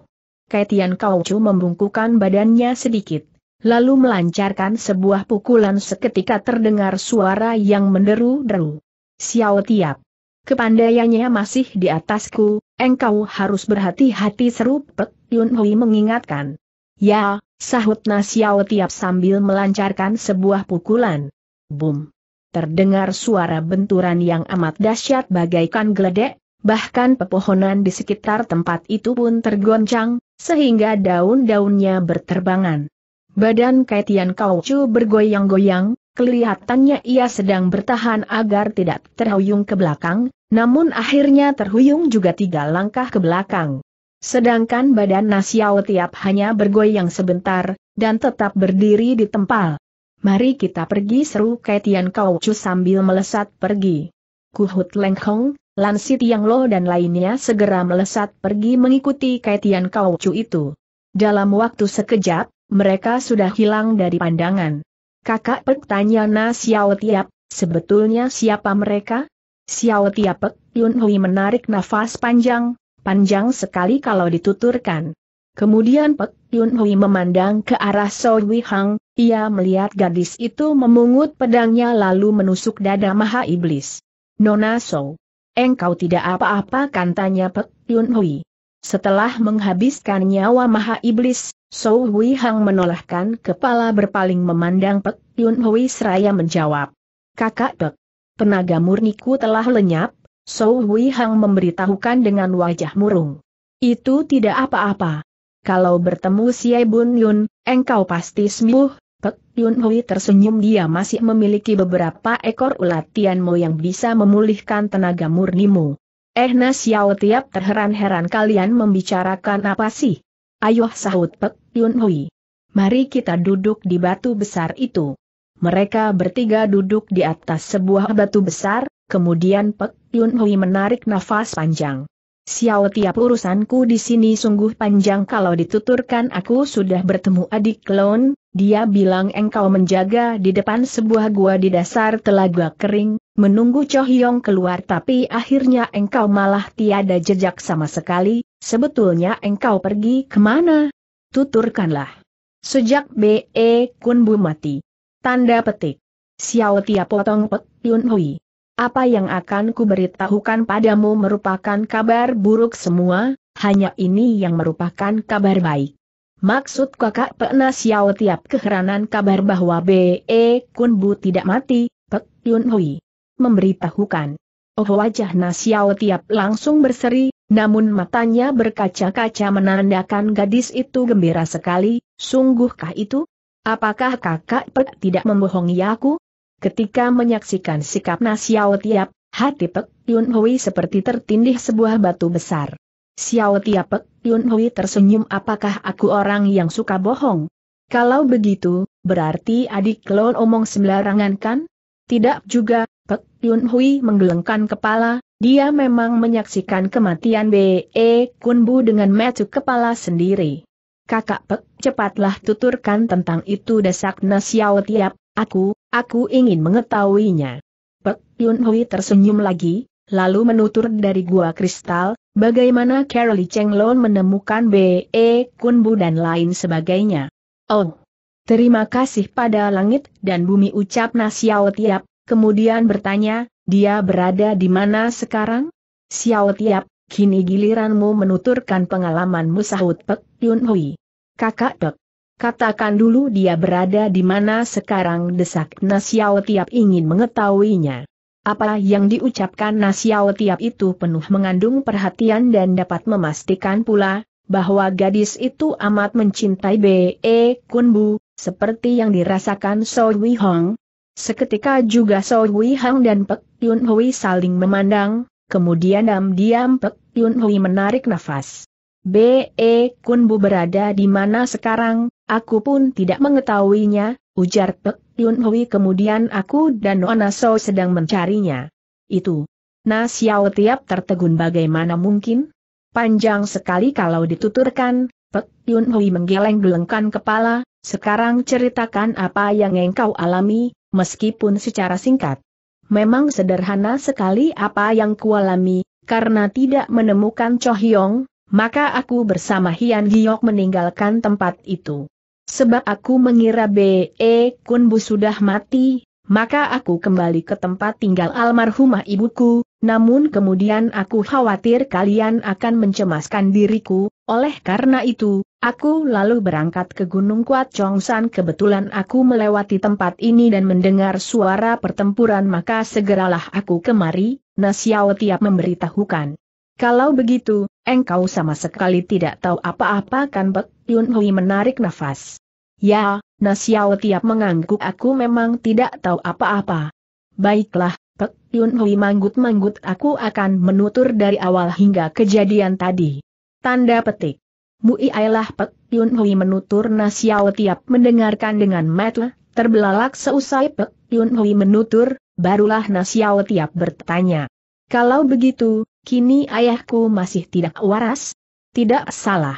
Kaitian Kau cu membungkukan badannya sedikit, lalu melancarkan sebuah pukulan seketika terdengar suara yang menderu-deru. Xiao tiap. Kepandaiannya masih di atasku, engkau harus berhati-hati seru Pek Yun Hui mengingatkan. Ya, Sahut Nasiao tiap sambil melancarkan sebuah pukulan. Boom. Terdengar suara benturan yang amat dahsyat bagaikan geledek, bahkan pepohonan di sekitar tempat itu pun tergoncang, sehingga daun-daunnya berterbangan. Badan Kaitian Kaucu bergoyang-goyang, Kelihatannya ia sedang bertahan agar tidak terhuyung ke belakang, namun akhirnya terhuyung juga tiga langkah ke belakang. Sedangkan badan Nasiao tiap hanya bergoyang sebentar, dan tetap berdiri di tempal. Mari kita pergi seru Ketian Kau Chu sambil melesat pergi. Kuhut lengkong Hong, Lansi Tiang Lo dan lainnya segera melesat pergi mengikuti Ketian Kau Chu itu. Dalam waktu sekejap, mereka sudah hilang dari pandangan. Kakak Pek tanya Na Tiap, sebetulnya siapa mereka? Xiao Tiap Pek Yun Hui menarik nafas panjang, Panjang sekali kalau dituturkan. Kemudian Pek Yun Hui memandang ke arah So Wei Hang, ia melihat gadis itu memungut pedangnya lalu menusuk dada maha iblis. Nona So, engkau tidak apa-apa kan tanya Pek Yun Hui. Setelah menghabiskan nyawa maha iblis, So Wei Hang menolakkan kepala berpaling memandang Pek Yun Hui seraya menjawab. Kakak Pek, tenaga murniku telah lenyap, Sou Hui Hang memberitahukan dengan wajah murung. Itu tidak apa-apa. Kalau bertemu Xie Bun Yun, engkau pasti sembuh. Pek Yun Hui tersenyum dia masih memiliki beberapa ekor ulat Tianmo yang bisa memulihkan tenaga murnimu. Eh Nas Yao tiap terheran-heran kalian membicarakan apa sih? Ayo sahut Pek Yun Hui. Mari kita duduk di batu besar itu. Mereka bertiga duduk di atas sebuah batu besar, kemudian Pek Yun Hui menarik nafas panjang. Xiao tiap urusanku di sini sungguh panjang kalau dituturkan aku sudah bertemu adik klon, dia bilang engkau menjaga di depan sebuah gua di dasar telaga kering, menunggu Cho Hyong keluar tapi akhirnya engkau malah tiada jejak sama sekali, sebetulnya engkau pergi kemana? Tuturkanlah. Sejak B.E. Kun Bu mati. Tanda petik. Xiao tiap potong pet Yun Hui. Apa yang akan kuberitahukan padamu merupakan kabar buruk semua, hanya ini yang merupakan kabar baik. Maksud kakak Pekna Xiao tiap keheranan kabar bahwa B.E. Kun Bu tidak mati, Pek Yun Hui. Memberitahukan. Oh wajah Nasiao tiap langsung berseri, namun matanya berkaca-kaca menandakan gadis itu gembira sekali, sungguhkah itu? Apakah kakak Pek tidak membohongi aku? Ketika menyaksikan sikap Na Tiap, hati Pek Yun Hui seperti tertindih sebuah batu besar. Xiao Tiap Pek Yun Hui tersenyum apakah aku orang yang suka bohong? Kalau begitu, berarti adik klon omong sembarangan kan? Tidak juga, Pek Yun Hui menggelengkan kepala, dia memang menyaksikan kematian B.E. Kunbu dengan metu kepala sendiri. Kakak Pek, cepatlah tuturkan tentang itu desak Nasiao Tiap, aku, Aku ingin mengetahuinya. Pek Yun Hui tersenyum lagi, lalu menutur dari gua kristal, bagaimana Carolee Cheng Lon menemukan B.E. Kun Bu dan lain sebagainya. Oh, terima kasih pada langit dan bumi ucap Nasiao Tiap, kemudian bertanya, dia berada di mana sekarang? Xiao Tiap, kini giliranmu menuturkan pengalamanmu sahut Pek Yun Hui. Kakak Pek, Katakan dulu dia berada di mana sekarang desak Nasiao Tiap ingin mengetahuinya. Apa yang diucapkan Nasiao Tiap itu penuh mengandung perhatian dan dapat memastikan pula, bahwa gadis itu amat mencintai B.E. Kunbu, seperti yang dirasakan So Wei Hong. Seketika juga So Wei Hong dan Pek Yun Hui saling memandang, kemudian diam-diam Pek Yun Hui menarik nafas. B.E. Kunbu berada di mana sekarang, aku pun tidak mengetahuinya, ujar Pek Yun Hui kemudian aku dan Nona So sedang mencarinya. Itu. Nah Xiao tiap tertegun bagaimana mungkin? Panjang sekali kalau dituturkan, Pek Yun Hui menggeleng-gelengkan kepala, sekarang ceritakan apa yang engkau alami, meskipun secara singkat. Memang sederhana sekali apa yang kualami, karena tidak menemukan Cho Hyong, maka aku bersama Hian Giok meninggalkan tempat itu. Sebab aku mengira B.E. Kunbu sudah mati, maka aku kembali ke tempat tinggal almarhumah ibuku, namun kemudian aku khawatir kalian akan mencemaskan diriku, oleh karena itu, aku lalu berangkat ke Gunung Kuat Chongsan kebetulan aku melewati tempat ini dan mendengar suara pertempuran maka segeralah aku kemari, Nasiao tiap memberitahukan. Kalau begitu, engkau sama sekali tidak tahu apa-apa kan Bek Yun Hui menarik nafas. Ya, Nasiao tiap mengangguk aku memang tidak tahu apa-apa. Baiklah, Pek Yun Hui manggut-manggut aku akan menutur dari awal hingga kejadian tadi. Tanda petik. iailah Pek Yun Hui menutur Nasiao tiap mendengarkan dengan mata, terbelalak seusai Pek Yun Hui menutur, barulah Nasiao tiap bertanya. Kalau begitu, Kini ayahku masih tidak waras? Tidak salah.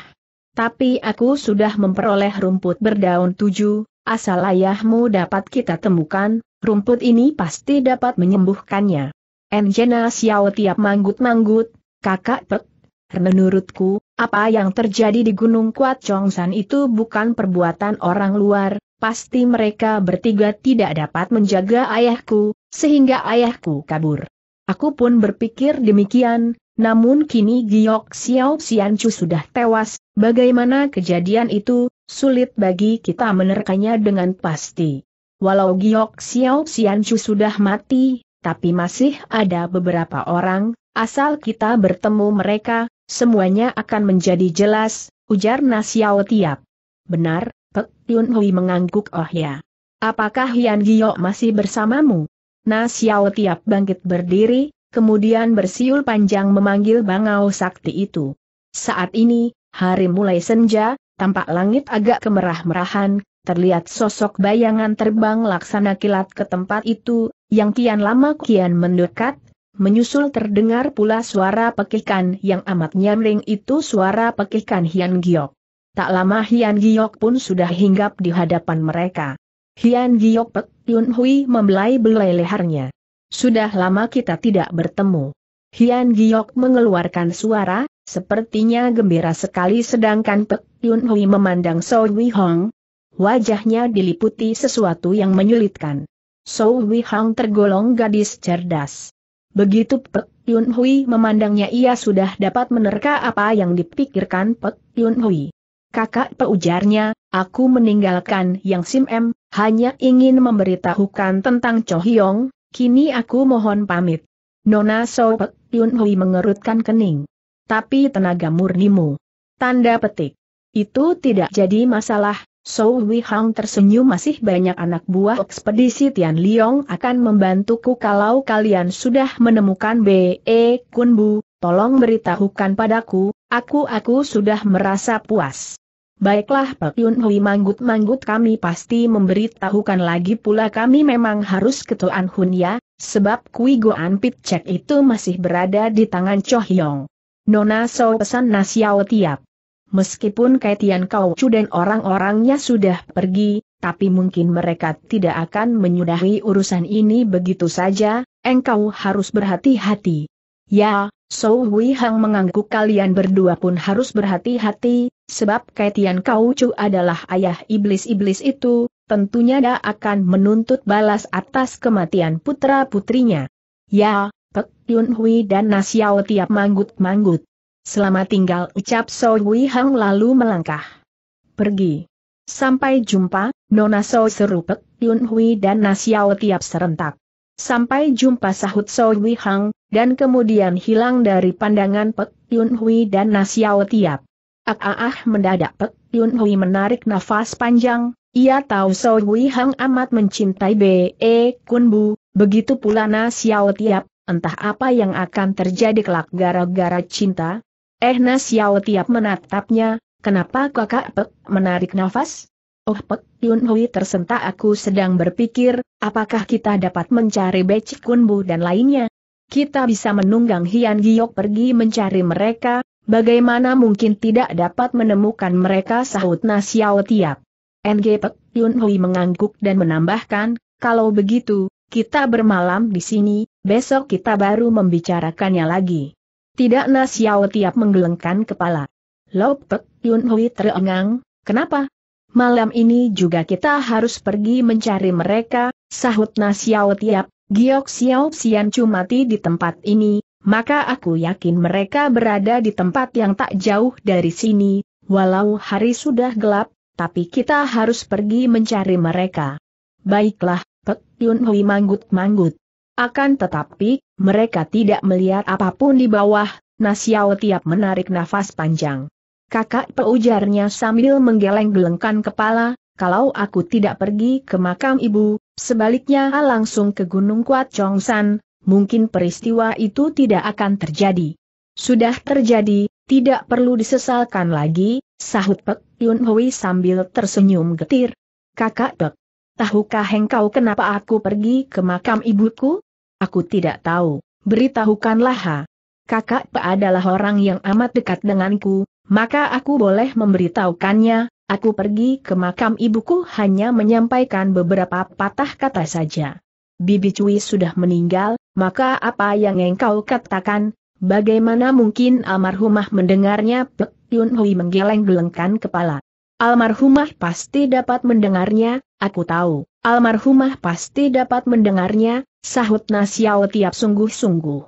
Tapi aku sudah memperoleh rumput berdaun tujuh, asal ayahmu dapat kita temukan, rumput ini pasti dapat menyembuhkannya. Enjena Xiao tiap manggut-manggut, kakak Pek, menurutku, apa yang terjadi di Gunung Kuat Chongsan itu bukan perbuatan orang luar, pasti mereka bertiga tidak dapat menjaga ayahku, sehingga ayahku kabur. Aku pun berpikir demikian, namun kini Giok Xiao Xianchu sudah tewas, bagaimana kejadian itu, sulit bagi kita menerkanya dengan pasti. Walau Giok Xiao Xianchu sudah mati, tapi masih ada beberapa orang, asal kita bertemu mereka, semuanya akan menjadi jelas, ujar Nasiao Tiap. Benar, Pek Yun Hui mengangguk oh ya. Apakah Yan Giok masih bersamamu? Na Xiao tiap bangkit berdiri, kemudian bersiul panjang memanggil bangau sakti itu. Saat ini, hari mulai senja, tampak langit agak kemerah-merahan, terlihat sosok bayangan terbang laksana kilat ke tempat itu, yang kian lama kian mendekat, menyusul terdengar pula suara pekikan yang amat nyaring itu suara pekikan Hian Giok. Tak lama Hian Giok pun sudah hinggap di hadapan mereka. Hian Giok Pek Yun Hui membelai-belai lehernya. Sudah lama kita tidak bertemu. Hian Giok mengeluarkan suara, sepertinya gembira sekali sedangkan Pek Yun Hui memandang So Wei Hong. Wajahnya diliputi sesuatu yang menyulitkan. So Wei Hong tergolong gadis cerdas. Begitu Pek Yun Hui memandangnya ia sudah dapat menerka apa yang dipikirkan Pek Yun Hui. Kakak peujarnya, aku meninggalkan Yang Sim M, hanya ingin memberitahukan tentang Cho Hyong, kini aku mohon pamit. Nona So Yun Hui mengerutkan kening. Tapi tenaga murnimu. Tanda petik. Itu tidak jadi masalah, So Hui Hang tersenyum masih banyak anak buah ekspedisi Tian Liong akan membantuku kalau kalian sudah menemukan B.E. E Kun Bu, tolong beritahukan padaku, aku-aku sudah merasa puas. Baiklah Pak Yun Hui manggut-manggut kami pasti memberitahukan lagi pula kami memang harus ketuan Hun ya, sebab Kui Goan Pit Cek itu masih berada di tangan Cho Hyong. Nona So pesan Nasiao Tiap. Meskipun Kaitian Kau Chu dan orang-orangnya sudah pergi, tapi mungkin mereka tidak akan menyudahi urusan ini begitu saja, engkau harus berhati-hati. Ya, So Hui Hang mengangguk kalian berdua pun harus berhati-hati, sebab Kaitian Kau Chu adalah ayah iblis-iblis itu, tentunya dia akan menuntut balas atas kematian putra-putrinya. Ya, Pek Yun Hui dan Nasiao tiap manggut-manggut. Selamat tinggal ucap So Hui Hang lalu melangkah. Pergi. Sampai jumpa, Nona So seru Pek Yun Hui dan Nasiao tiap serentak. Sampai jumpa sahut So Hui Hang, dan kemudian hilang dari pandangan Pek Yun Hui dan Nasiao Tiap. Ah, ah, ah mendadak Pek Yun Hui menarik nafas panjang, ia tahu So Hui Hang amat mencintai B.E. Kun Bu, begitu pula Nasiao Tiap, entah apa yang akan terjadi kelak gara-gara cinta. Eh Nasiao Tiap menatapnya, kenapa kakak Pek menarik nafas? Oh Pek Yun Hui tersentak aku sedang berpikir, apakah kita dapat mencari Kun Kunbu dan lainnya? kita bisa menunggang Hian Giok pergi mencari mereka, bagaimana mungkin tidak dapat menemukan mereka sahut Nasiao Tiap. NG Pek Yun Hui mengangguk dan menambahkan, kalau begitu, kita bermalam di sini, besok kita baru membicarakannya lagi. Tidak Nasiao Tiap menggelengkan kepala. Lo Pek Yun Hui terengang, kenapa? Malam ini juga kita harus pergi mencari mereka, sahut Nasiao Tiap, Giok Xiao Xian mati di tempat ini, maka aku yakin mereka berada di tempat yang tak jauh dari sini, walau hari sudah gelap, tapi kita harus pergi mencari mereka. Baiklah, Pek Yun Hui manggut-manggut. Akan tetapi, mereka tidak melihat apapun di bawah, Nasiao tiap menarik nafas panjang. Kakak peujarnya sambil menggeleng-gelengkan kepala, kalau aku tidak pergi ke makam ibu, Sebaliknya langsung ke Gunung Kuat Chongsan, mungkin peristiwa itu tidak akan terjadi. Sudah terjadi, tidak perlu disesalkan lagi, sahut Pek Yun Hui sambil tersenyum getir. Kakak Pek, tahukah engkau kenapa aku pergi ke makam ibuku? Aku tidak tahu, beritahukanlah ha. Kakak Pek adalah orang yang amat dekat denganku, maka aku boleh memberitahukannya, Aku pergi ke makam ibuku hanya menyampaikan beberapa patah kata saja. Bibi Cui sudah meninggal, maka apa yang engkau katakan, bagaimana mungkin almarhumah mendengarnya Pek Yun Hui menggeleng-gelengkan kepala. Almarhumah pasti dapat mendengarnya, aku tahu, almarhumah pasti dapat mendengarnya, sahut Nasiao tiap sungguh-sungguh.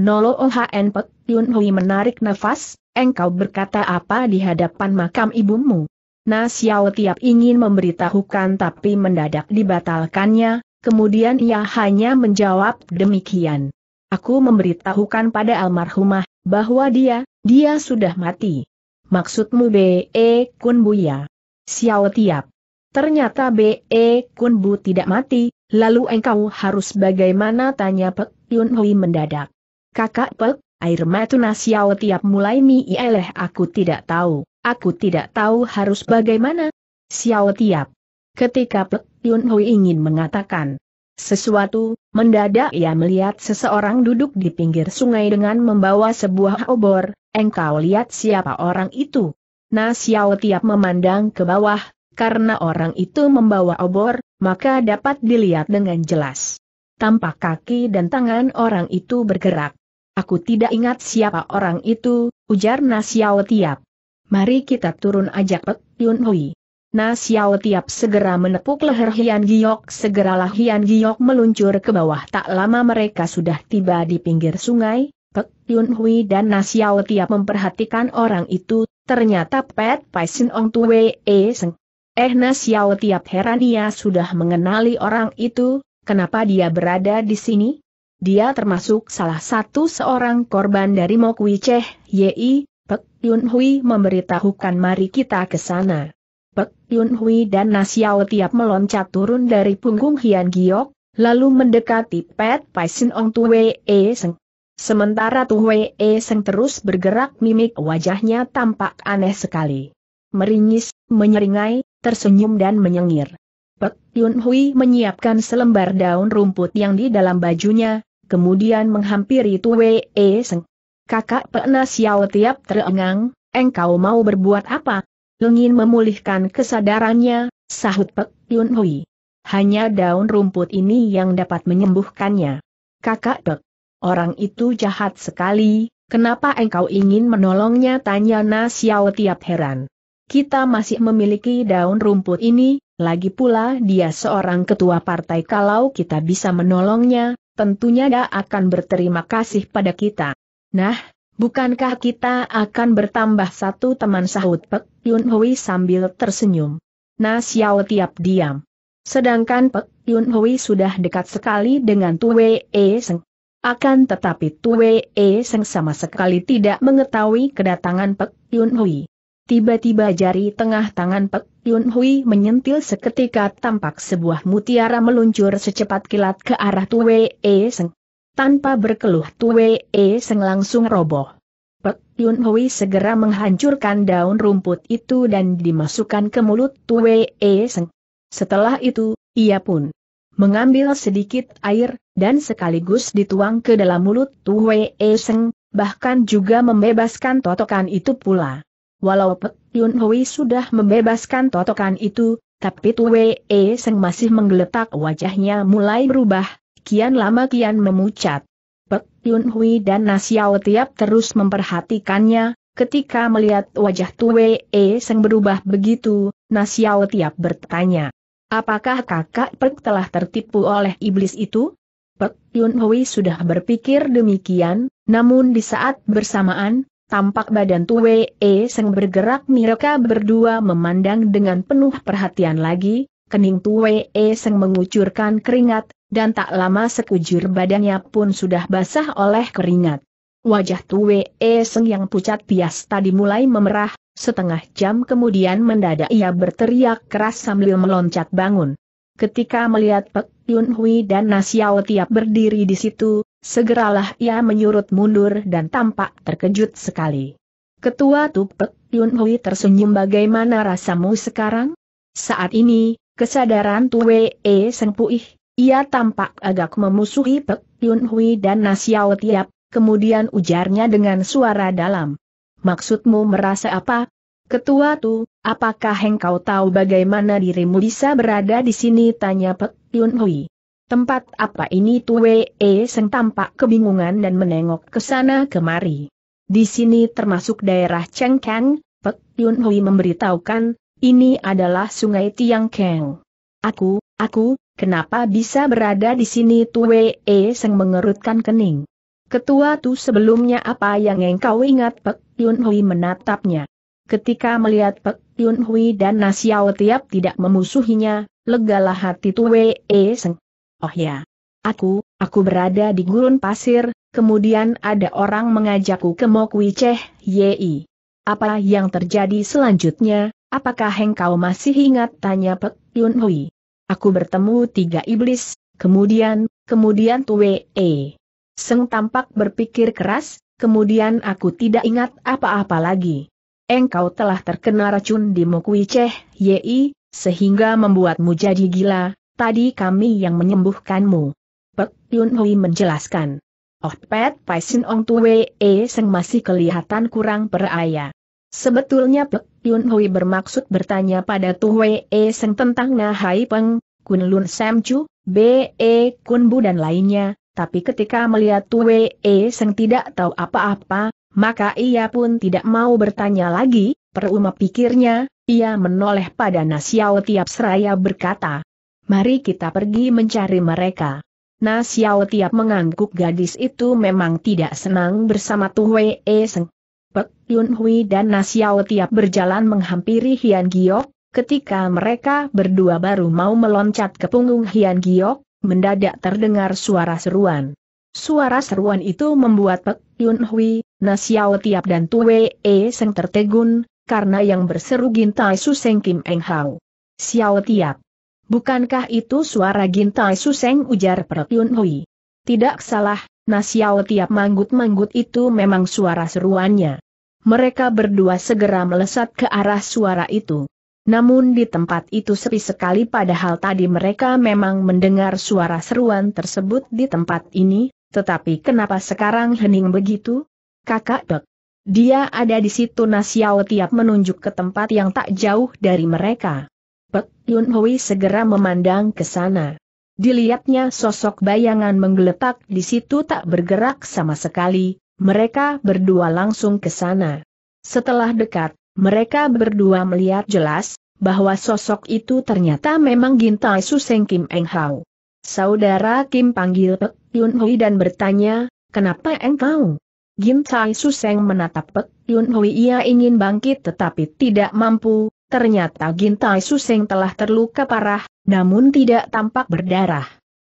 Nolo OHN Pek Yun Hui menarik nafas, engkau berkata apa di hadapan makam ibumu? Nah, Xiao Tiap ingin memberitahukan tapi mendadak dibatalkannya, kemudian ia hanya menjawab demikian. Aku memberitahukan pada almarhumah, bahwa dia, dia sudah mati. Maksudmu B.E. E Kun Buya? Xiao Tiap. Ternyata B.E. E Kun Bu tidak mati, lalu engkau harus bagaimana tanya Pek Yun Hui mendadak. Kakak Pek air mata nasiao tiap mulai mi ieleh aku tidak tahu, aku tidak tahu harus bagaimana. Xiao tiap. Ketika Plek Yun Hui ingin mengatakan sesuatu, mendadak ia melihat seseorang duduk di pinggir sungai dengan membawa sebuah obor, engkau lihat siapa orang itu. Nah Xiao tiap memandang ke bawah, karena orang itu membawa obor, maka dapat dilihat dengan jelas. Tampak kaki dan tangan orang itu bergerak. Aku tidak ingat siapa orang itu, ujar Xiao Tiap. Mari kita turun ajak Pek Yun Hui. Xiao Tiap segera menepuk leher Hian Giok. Segeralah Hian Giok meluncur ke bawah. Tak lama mereka sudah tiba di pinggir sungai. Pek Yun Hui dan Xiao Tiap memperhatikan orang itu. Ternyata Pet Pai Sin Ong Wei E Seng. Eh Xiao Tiap heran ia sudah mengenali orang itu. Kenapa dia berada di sini? Dia termasuk salah satu seorang korban dari Mokwi Ceh, Yi, Pek Yun Hui memberitahukan mari kita ke sana. Pek Yun Hui dan Nasiao tiap meloncat turun dari punggung Hian Giok, lalu mendekati Pet Sin Ong Wei E Seng. Sementara Wei E Seng terus bergerak mimik wajahnya tampak aneh sekali. Meringis, menyeringai, tersenyum dan menyengir. Pek Yun Hui menyiapkan selembar daun rumput yang di dalam bajunya, kemudian menghampiri Wei E Seng. Kakak Pekna Xiao tiap terengang, engkau mau berbuat apa? Lengin memulihkan kesadarannya, sahut Pek Yun Hui. Hanya daun rumput ini yang dapat menyembuhkannya. Kakak Pek, orang itu jahat sekali, kenapa engkau ingin menolongnya? Tanya Na tiap heran. Kita masih memiliki daun rumput ini, lagi pula dia seorang ketua partai kalau kita bisa menolongnya, tentunya dia akan berterima kasih pada kita. Nah, bukankah kita akan bertambah satu teman sahut Pek Yun Hui sambil tersenyum. Nah Xiao tiap diam. Sedangkan Pek Yun Hui sudah dekat sekali dengan Wei E Seng. Akan tetapi Wei E Seng sama sekali tidak mengetahui kedatangan Pek Yun Hui. Tiba-tiba jari tengah tangan Pek Yun Hui menyentil seketika tampak sebuah mutiara meluncur secepat kilat ke arah Tue E Seng. Tanpa berkeluh Tue E Seng langsung roboh. Pek Yun Hui segera menghancurkan daun rumput itu dan dimasukkan ke mulut Tue E Seng. Setelah itu, ia pun mengambil sedikit air, dan sekaligus dituang ke dalam mulut Tue E Seng, bahkan juga membebaskan totokan itu pula. Walau Pek Yun Hui sudah membebaskan totokan itu, tapi Tua E Seng masih menggeletak wajahnya mulai berubah, kian lama kian memucat. Pek Yun Hui dan Nasiao Tiap terus memperhatikannya, ketika melihat wajah Tua E Seng berubah begitu, Nasiao Tiap bertanya. Apakah kakak Pek telah tertipu oleh iblis itu? Pek Yun Hui sudah berpikir demikian, namun di saat bersamaan, Tampak badan Tue E Seng bergerak mereka berdua memandang dengan penuh perhatian lagi, kening Tue E Seng mengucurkan keringat, dan tak lama sekujur badannya pun sudah basah oleh keringat. Wajah Tue E Seng yang pucat pias tadi mulai memerah, setengah jam kemudian mendadak ia berteriak keras sambil meloncat bangun. Ketika melihat Pek Yun Hui dan Nasiao tiap berdiri di situ, Segeralah ia menyurut mundur dan tampak terkejut sekali. Ketua Tupek Yun Hui tersenyum bagaimana rasamu sekarang? Saat ini, kesadaran Tue E Seng Puih, ia tampak agak memusuhi Pek Yun Hui dan Nasiao Tiap, kemudian ujarnya dengan suara dalam. Maksudmu merasa apa? Ketua Tu, apakah engkau tahu bagaimana dirimu bisa berada di sini? Tanya Pek Yun Hui. Tempat apa ini Tue E Seng tampak kebingungan dan menengok ke sana kemari. Di sini termasuk daerah Chengkang, Pek Yun Hui memberitahukan, ini adalah sungai Tiang Keng. Aku, aku, kenapa bisa berada di sini Tue E Seng mengerutkan kening. Ketua Tu sebelumnya apa yang engkau ingat Pek Yun Hui menatapnya. Ketika melihat Pek Yun Hui dan Nasiao Tiap tidak memusuhinya, legalah hati Tue E Seng. Oh ya. Aku, aku berada di gurun pasir, kemudian ada orang mengajakku ke Mokwi Cheh, Yi. Apa yang terjadi selanjutnya, apakah engkau masih ingat tanya Pek Yun Hui? Aku bertemu tiga iblis, kemudian, kemudian Tue E. Seng tampak berpikir keras, kemudian aku tidak ingat apa-apa lagi. Engkau telah terkena racun di Mokwi Cheh, Yi, sehingga membuatmu jadi gila, tadi kami yang menyembuhkanmu. Pek Yun Hui menjelaskan. Oh Pet Pai Sin Ong Wei E Seng masih kelihatan kurang peraya. Sebetulnya Pek Yun Hui bermaksud bertanya pada Wei E Seng tentang Hai Peng, Kun Lun Sam Chu, B E Kun Bu dan lainnya, tapi ketika melihat Wei E Seng tidak tahu apa-apa, maka ia pun tidak mau bertanya lagi, peruma pikirnya, ia menoleh pada Nasiao Tiap Seraya berkata, mari kita pergi mencari mereka. Nah Xiao Tiap mengangguk gadis itu memang tidak senang bersama Tu Wei e Seng. Pek Yun Hui dan Nah Xiao Tiap berjalan menghampiri Hian Giok, ketika mereka berdua baru mau meloncat ke punggung Hian Giok, mendadak terdengar suara seruan. Suara seruan itu membuat Pek Yun Hui, Nah Xiao Tiap dan Tu Wei e Seng tertegun, karena yang berseru Gintai Suseng Kim Eng Hau. Xiao Tiap, Bukankah itu suara gintai suseng ujar Pertiun Hui? Tidak salah, Nasiao tiap manggut-manggut itu memang suara seruannya. Mereka berdua segera melesat ke arah suara itu. Namun di tempat itu sepi sekali padahal tadi mereka memang mendengar suara seruan tersebut di tempat ini, tetapi kenapa sekarang hening begitu? Kakak dok. Dia ada di situ Nasiao tiap menunjuk ke tempat yang tak jauh dari mereka. Pek Yun Hui segera memandang ke sana. Dilihatnya sosok bayangan menggeletak di situ tak bergerak sama sekali, mereka berdua langsung ke sana. Setelah dekat, mereka berdua melihat jelas, bahwa sosok itu ternyata memang Gintai Suseng Kim Eng Hao. Saudara Kim panggil Pek Yun Hui dan bertanya, kenapa Eng Hau? Gintai Suseng menatap Pek Yun Hui ia ingin bangkit tetapi tidak mampu, ternyata Gintai Suseng telah terluka parah, namun tidak tampak berdarah.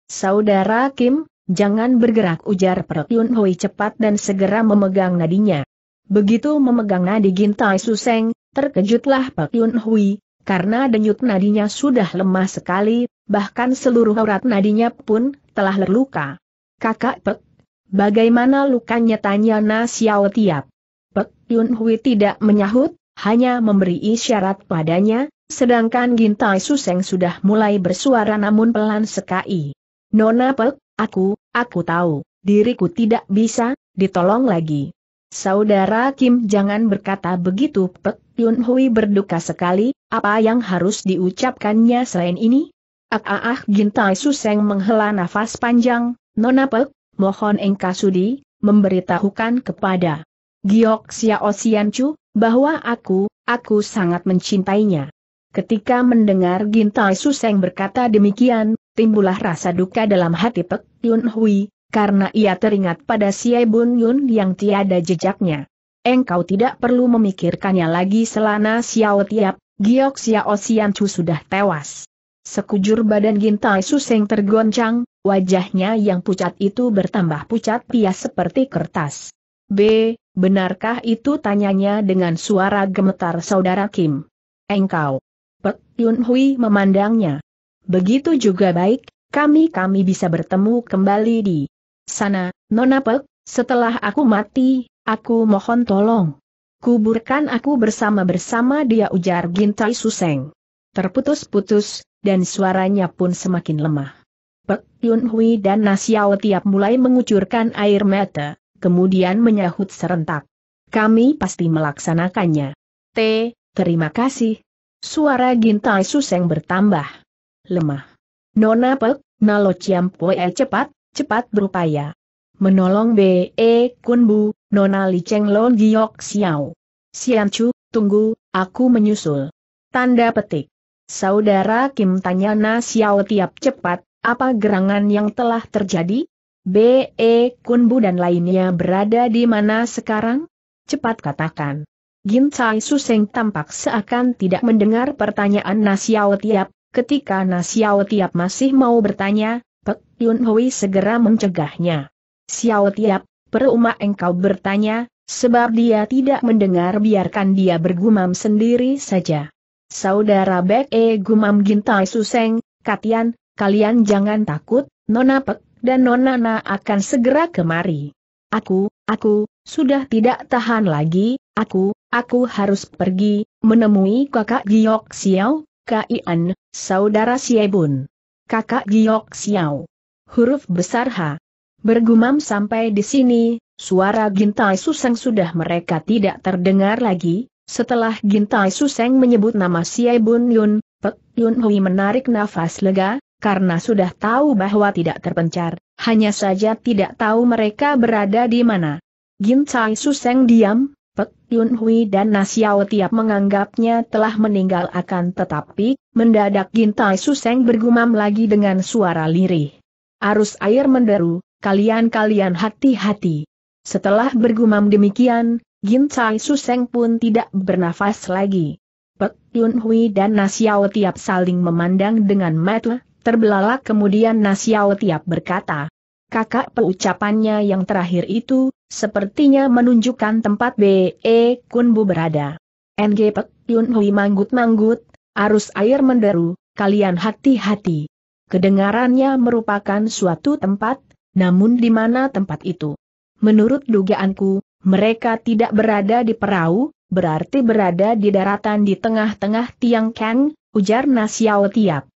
Saudara Kim, jangan bergerak ujar Perut Yun Hui cepat dan segera memegang nadinya. Begitu memegang nadi Gintai Suseng, terkejutlah Pak Yun Hui, karena denyut nadinya sudah lemah sekali, bahkan seluruh urat nadinya pun telah terluka. Kakak Pek, bagaimana lukanya tanya Na Xiao Tiap? Pek Yun Hui tidak menyahut, hanya memberi isyarat padanya, sedangkan Gintai Suseng sudah mulai bersuara namun pelan sekali. Nona Pek, aku, aku tahu, diriku tidak bisa, ditolong lagi. Saudara Kim jangan berkata begitu Pek Yun Hui berduka sekali, apa yang harus diucapkannya selain ini? Ah ah ah Gintai Suseng menghela nafas panjang, Nona Pek, mohon engkau sudi, memberitahukan kepada Giok Xiao Chu, bahwa aku, aku sangat mencintainya. Ketika mendengar Gintai Suseng berkata demikian, timbullah rasa duka dalam hati Pek Yun Hui, karena ia teringat pada si Bun Yun yang tiada jejaknya. Engkau tidak perlu memikirkannya lagi selana Xiao Tiap, Giok Xiao Xian Chu sudah tewas. Sekujur badan Gintai Suseng tergoncang, wajahnya yang pucat itu bertambah pucat pias seperti kertas. B, benarkah itu tanyanya dengan suara gemetar saudara Kim? Engkau. Pek Yun Hui memandangnya. Begitu juga baik, kami-kami bisa bertemu kembali di sana, Nona Pek, setelah aku mati, aku mohon tolong. Kuburkan aku bersama-bersama dia ujar Gintai Suseng. Terputus-putus, dan suaranya pun semakin lemah. Pek Yun Hui dan Nasiao tiap mulai mengucurkan air mata kemudian menyahut serentak. Kami pasti melaksanakannya. T, terima kasih. Suara Gintai Suseng bertambah. Lemah. Nona Pek, Nalo Ciampue cepat, cepat berupaya. Menolong B.E. E Kunbu, Nona Li Cheng Lon Giok Xiao. Chu, tunggu, aku menyusul. Tanda petik. Saudara Kim tanya Na Xiao tiap cepat, apa gerangan yang telah terjadi? B.E. Kunbu dan lainnya berada di mana sekarang? Cepat katakan. Gintai Suseng tampak seakan tidak mendengar pertanyaan Nasiao Tiap, ketika Nasiao Tiap masih mau bertanya, Pek Yun Hui segera mencegahnya. Siao Tiap, peruma engkau bertanya, sebab dia tidak mendengar biarkan dia bergumam sendiri saja. Saudara Bek E gumam Gintai Suseng, Katian, kalian jangan takut, Nona Pek dan Nonana akan segera kemari. Aku, aku, sudah tidak tahan lagi, aku, aku harus pergi, menemui kakak Giok Xiao, Kian, saudara Siebun. Kakak Giok Xiao. Huruf besar H. Bergumam sampai di sini, suara Gintai Suseng sudah mereka tidak terdengar lagi, setelah Gintai Suseng menyebut nama Siebun Yun, Pek Yun Hui menarik nafas lega, karena sudah tahu bahwa tidak terpencar, hanya saja tidak tahu mereka berada di mana. Gin Tsai Suseng diam, Pek Yun Hui dan Nasiao Tiap menganggapnya telah meninggal akan tetapi, mendadak Gin Tsai Suseng bergumam lagi dengan suara lirih. Arus air menderu, kalian-kalian hati-hati. Setelah bergumam demikian, Gin Tsai Suseng pun tidak bernafas lagi. Pek Yun Hui dan Nasiao Tiap saling memandang dengan mata Terbelalak kemudian Nasiao Tiap berkata. Kakak pengucapannya yang terakhir itu, sepertinya menunjukkan tempat B.E. Kunbu berada. NG Pek Yun Hui manggut-manggut, arus air menderu, kalian hati-hati. Kedengarannya merupakan suatu tempat, namun di mana tempat itu? Menurut dugaanku, mereka tidak berada di perahu, berarti berada di daratan di tengah-tengah Tiang Kang, ujar Nasiao Tiap.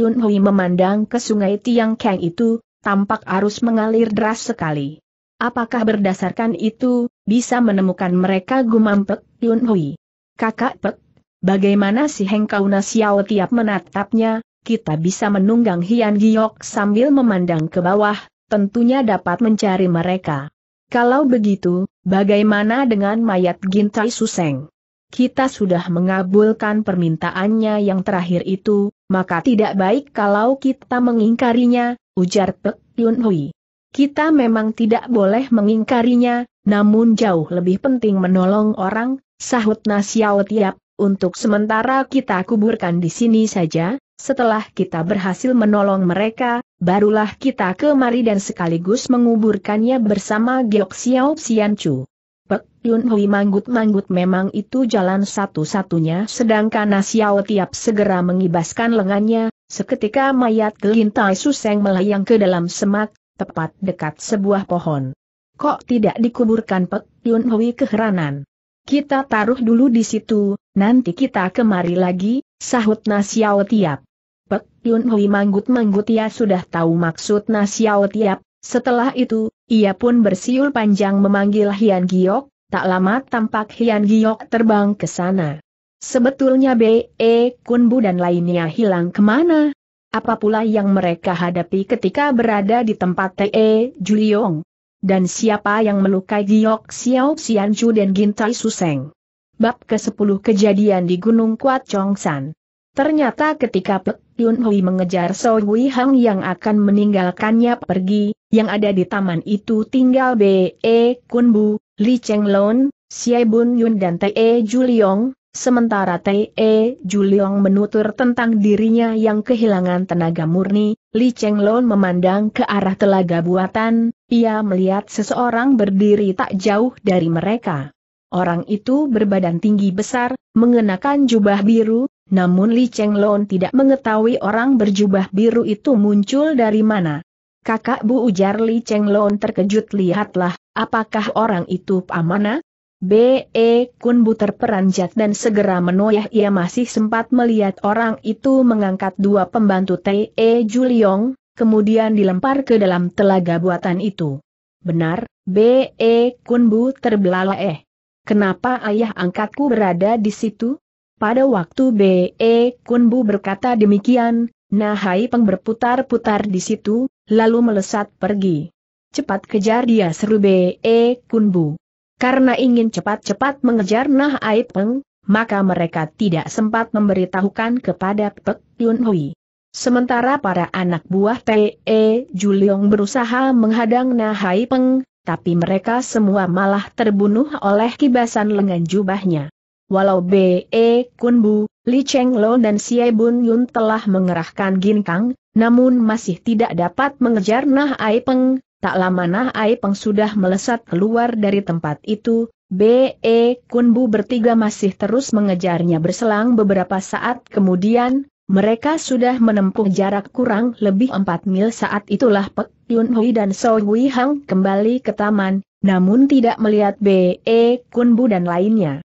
Yun Hui memandang ke sungai Tiang Kang itu, tampak arus mengalir deras sekali. Apakah berdasarkan itu, bisa menemukan mereka gumam Pek Yun Hui? Kakak Pek, bagaimana si Heng Kauna Xiao tiap menatapnya, kita bisa menunggang Hian Giok sambil memandang ke bawah, tentunya dapat mencari mereka. Kalau begitu, bagaimana dengan mayat Gintai Suseng? kita sudah mengabulkan permintaannya yang terakhir itu, maka tidak baik kalau kita mengingkarinya, ujar Pek Yun Hui. Kita memang tidak boleh mengingkarinya, namun jauh lebih penting menolong orang, sahut Nasiao Tiap, untuk sementara kita kuburkan di sini saja, setelah kita berhasil menolong mereka, barulah kita kemari dan sekaligus menguburkannya bersama Geok Xiao Xian Chu. Pek Yun Hui manggut-manggut memang itu jalan satu-satunya sedangkan Nasiao Tiap segera mengibaskan lengannya, seketika mayat gelintai suseng melayang ke dalam semak, tepat dekat sebuah pohon. Kok tidak dikuburkan Pek Yun Hui keheranan? Kita taruh dulu di situ, nanti kita kemari lagi, sahut Nasiao Tiap. Pek Yun Hui manggut-manggut ya sudah tahu maksud Nasiao Tiap, setelah itu, ia pun bersiul panjang memanggil Hian Giok, tak lama tampak Hian Giok terbang ke sana. Sebetulnya B.E. E, Bu dan lainnya hilang kemana? Apa pula yang mereka hadapi ketika berada di tempat T.E. E, Juliong? Dan siapa yang melukai Giok Xiao Chu dan Gintai Suseng? Bab ke-10 Kejadian di Gunung Kuat Chongsan Ternyata ketika Pek Yun Hui mengejar So Hui Hang yang akan meninggalkannya pergi, yang ada di taman itu tinggal B.E. E, Kun Bu, Li Cheng Lon, Xie Bun Yun dan T.E. Juliong, e sementara T.E. Juliong e menutur tentang dirinya yang kehilangan tenaga murni, Li Cheng Lon memandang ke arah telaga buatan, ia melihat seseorang berdiri tak jauh dari mereka. Orang itu berbadan tinggi besar, mengenakan jubah biru, namun Li Lon tidak mengetahui orang berjubah biru itu muncul dari mana. Kakak Bu ujar Li Lon terkejut lihatlah, apakah orang itu pamana? B.E. Kun Bu terperanjat dan segera menoyah ia masih sempat melihat orang itu mengangkat dua pembantu T.E. E, Juliong, kemudian dilempar ke dalam telaga buatan itu. Benar, B.E. E, Kun Bu terbelalak eh. Kenapa ayah angkatku berada di situ? Pada waktu B.E. Kunbu berkata demikian, Nahai Peng berputar-putar di situ, lalu melesat pergi. Cepat kejar dia seru B.E. Kunbu. Karena ingin cepat-cepat mengejar Nahai Peng, maka mereka tidak sempat memberitahukan kepada Pek Yun Hui. Sementara para anak buah T.E. Juliong berusaha menghadang Nahai Peng, tapi mereka semua malah terbunuh oleh kibasan lengan jubahnya. Walau B.E. E, Kunbu, Li Cheng Lo dan Xie Bun Yun telah mengerahkan ginkang, namun masih tidak dapat mengejar Nah Ai Peng, tak lama Nah Ai Peng sudah melesat keluar dari tempat itu, B.E. E, Kunbu bertiga masih terus mengejarnya berselang beberapa saat kemudian, mereka sudah menempuh jarak kurang lebih 4 mil saat itulah Pek Yun Hui dan So Hui Hang kembali ke taman, namun tidak melihat B.E. E, Kunbu dan lainnya.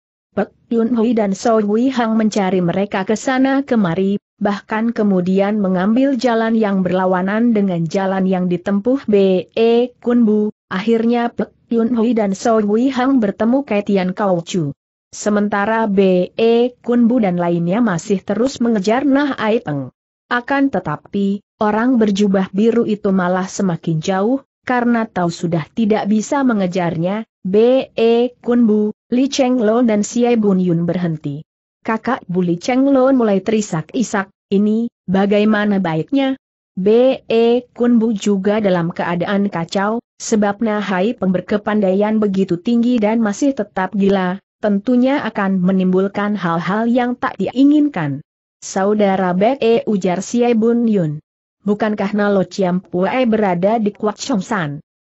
Yun Hui dan So Hui Hang mencari mereka ke sana kemari, bahkan kemudian mengambil jalan yang berlawanan dengan jalan yang ditempuh B.E. E Kunbu, akhirnya Pek Yun Hui dan So Hui Hang bertemu Kaitian Kau Chu. Sementara B.E. E Kunbu dan lainnya masih terus mengejar Nah Ai Peng. Akan tetapi, orang berjubah biru itu malah semakin jauh, karena tahu sudah tidak bisa mengejarnya, B.E. E Kunbu, Li Cheng Lo dan Xie Bun Yun berhenti. Kakak Bu Li Cheng Lo mulai terisak-isak, ini, bagaimana baiknya? B.E. E Kunbu juga dalam keadaan kacau, sebab Nahai pemberkepandaian begitu tinggi dan masih tetap gila, tentunya akan menimbulkan hal-hal yang tak diinginkan. Saudara Be, e ujar Xie Bun Yun bukankah Nalo Chiam Pue berada di Chong San?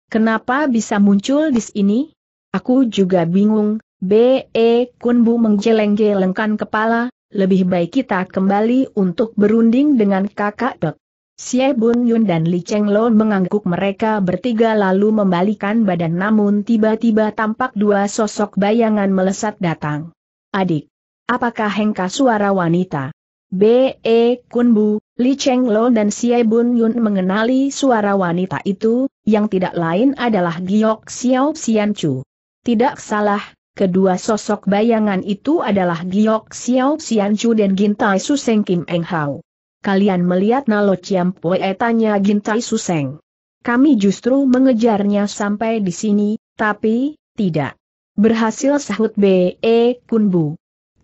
Kenapa bisa muncul di sini? Aku juga bingung, B.E. Kunbu menggeleng-gelengkan kepala, lebih baik kita kembali untuk berunding dengan kakak Dok. Xie Bun Yun dan Li Cheng Lo mengangguk mereka bertiga lalu membalikan badan namun tiba-tiba tampak dua sosok bayangan melesat datang. Adik. Apakah hengka suara wanita? B.E. Kunbu, Li Cheng Lo dan Xie Bun Yun mengenali suara wanita itu, yang tidak lain adalah Giok Xiao Xian Chu. Tidak salah, kedua sosok bayangan itu adalah Giok Xiao Xian Chu dan Gintai Suseng Kim Eng Hau. Kalian melihat Nalo Chiam Pue tanya Gintai Suseng. Kami justru mengejarnya sampai di sini, tapi, tidak. Berhasil sahut B.E. Kunbu.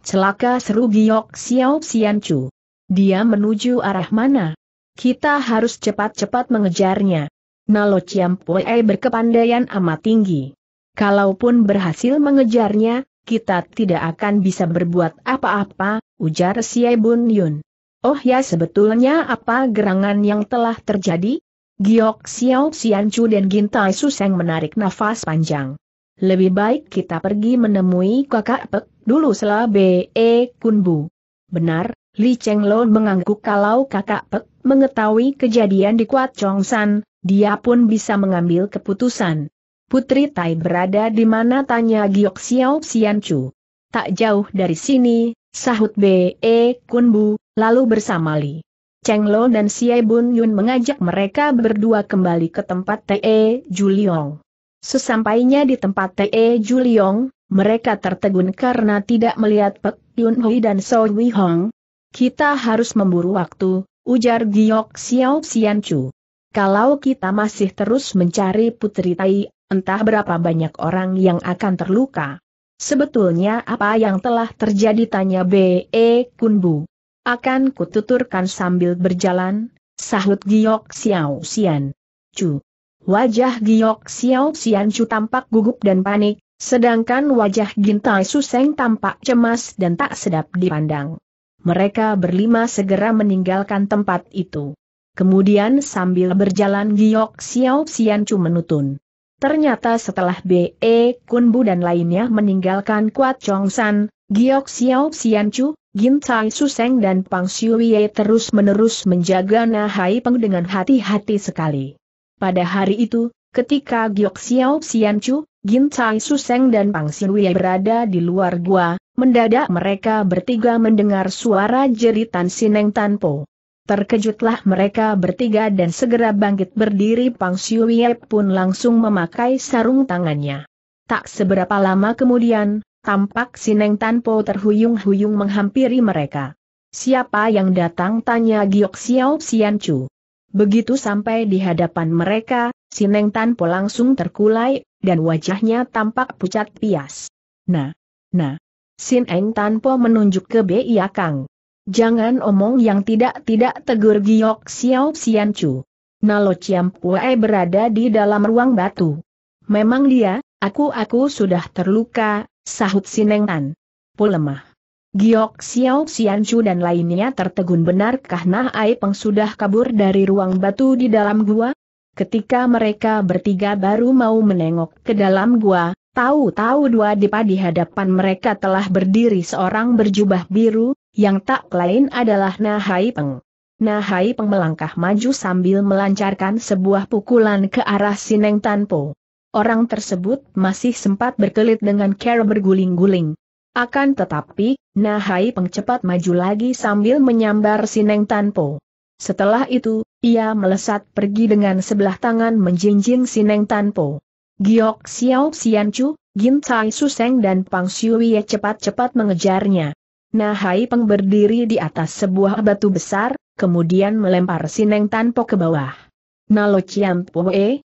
Celaka seru Giok Xiao Xian Chu. Dia menuju arah mana? Kita harus cepat-cepat mengejarnya. Nalo Ciampoe berkepandaian amat tinggi. Kalaupun berhasil mengejarnya, kita tidak akan bisa berbuat apa-apa, ujar Siai Bun Yun. Oh ya sebetulnya apa gerangan yang telah terjadi? Giok Xiao Chu dan Gintai Suseng menarik nafas panjang. Lebih baik kita pergi menemui kakak Pek dulu selabe B.E. Kunbu. Benar, Li Lo mengangguk kalau kakak Pek mengetahui kejadian di Kuat San, dia pun bisa mengambil keputusan. Putri Tai berada di mana tanya Giok Xiao Xian Chu. Tak jauh dari sini, sahut B.E. Kun Bu, lalu bersama Li. Lo dan Xie Bun Yun mengajak mereka berdua kembali ke tempat T.E. Juliong. Sesampainya di tempat T.E. Juliong, mereka tertegun karena tidak melihat Pek Yun Hui dan So Wei Hong, kita harus memburu waktu, ujar Giok Xiao Xianchu. Kalau kita masih terus mencari Putri Tai, entah berapa banyak orang yang akan terluka. Sebetulnya apa yang telah terjadi tanya B.E. Kunbu. Akan kututurkan sambil berjalan, sahut Giok Xiao Xian. Chu. Wajah Giok Xiao Xian Chu tampak gugup dan panik, sedangkan wajah Gintai Suseng tampak cemas dan tak sedap dipandang. Mereka berlima segera meninggalkan tempat itu. Kemudian sambil berjalan Giok Xiao Chu menutun. Ternyata setelah B.E. Kunbu dan lainnya meninggalkan Kuat Chong San, Giok Xiao Chu, Gin Tai Suseng dan Pang Xiuye terus-menerus menjaga Nahai Peng dengan hati-hati sekali. Pada hari itu, ketika Giok Xiao Chu, Gin Tai Suseng dan Pang Xiuye berada di luar gua, Mendadak mereka bertiga mendengar suara jeritan Sineng Tanpo. Terkejutlah mereka bertiga dan segera bangkit berdiri Pang Siuye pun langsung memakai sarung tangannya. Tak seberapa lama kemudian, tampak Sineng Tanpo terhuyung-huyung menghampiri mereka. Siapa yang datang tanya Giok Xiao Chu. Begitu sampai di hadapan mereka, Sineng Tanpo langsung terkulai, dan wajahnya tampak pucat pias. Nah, nah, Sin Eng tanpa menunjuk ke Biakang. Kang. Jangan omong yang tidak-tidak tegur Giok Xiao Xian Chu. Nalo Chiam Pue berada di dalam ruang batu. Memang dia, aku-aku sudah terluka, sahut Sin Eng Tan. Pulemah. Giok Xiao Xian Chu dan lainnya tertegun benarkah Nah Aipeng sudah kabur dari ruang batu di dalam gua? Ketika mereka bertiga baru mau menengok ke dalam gua, Tahu-tahu dua dipa di hadapan mereka telah berdiri seorang berjubah biru, yang tak lain adalah Nahai Peng. Nahai Peng melangkah maju sambil melancarkan sebuah pukulan ke arah Sineng Tanpo. Orang tersebut masih sempat berkelit dengan cara berguling-guling. Akan tetapi, Nahai Peng cepat maju lagi sambil menyambar Sineng Tanpo. Setelah itu, ia melesat pergi dengan sebelah tangan menjinjing Sineng Tanpo. Giok Xiao Xianchu, Gin Tai Suseng dan Pang Xiuye cepat-cepat mengejarnya. Nahai Peng berdiri di atas sebuah batu besar, kemudian melempar Sineng Tanpo ke bawah. Nalo Chiam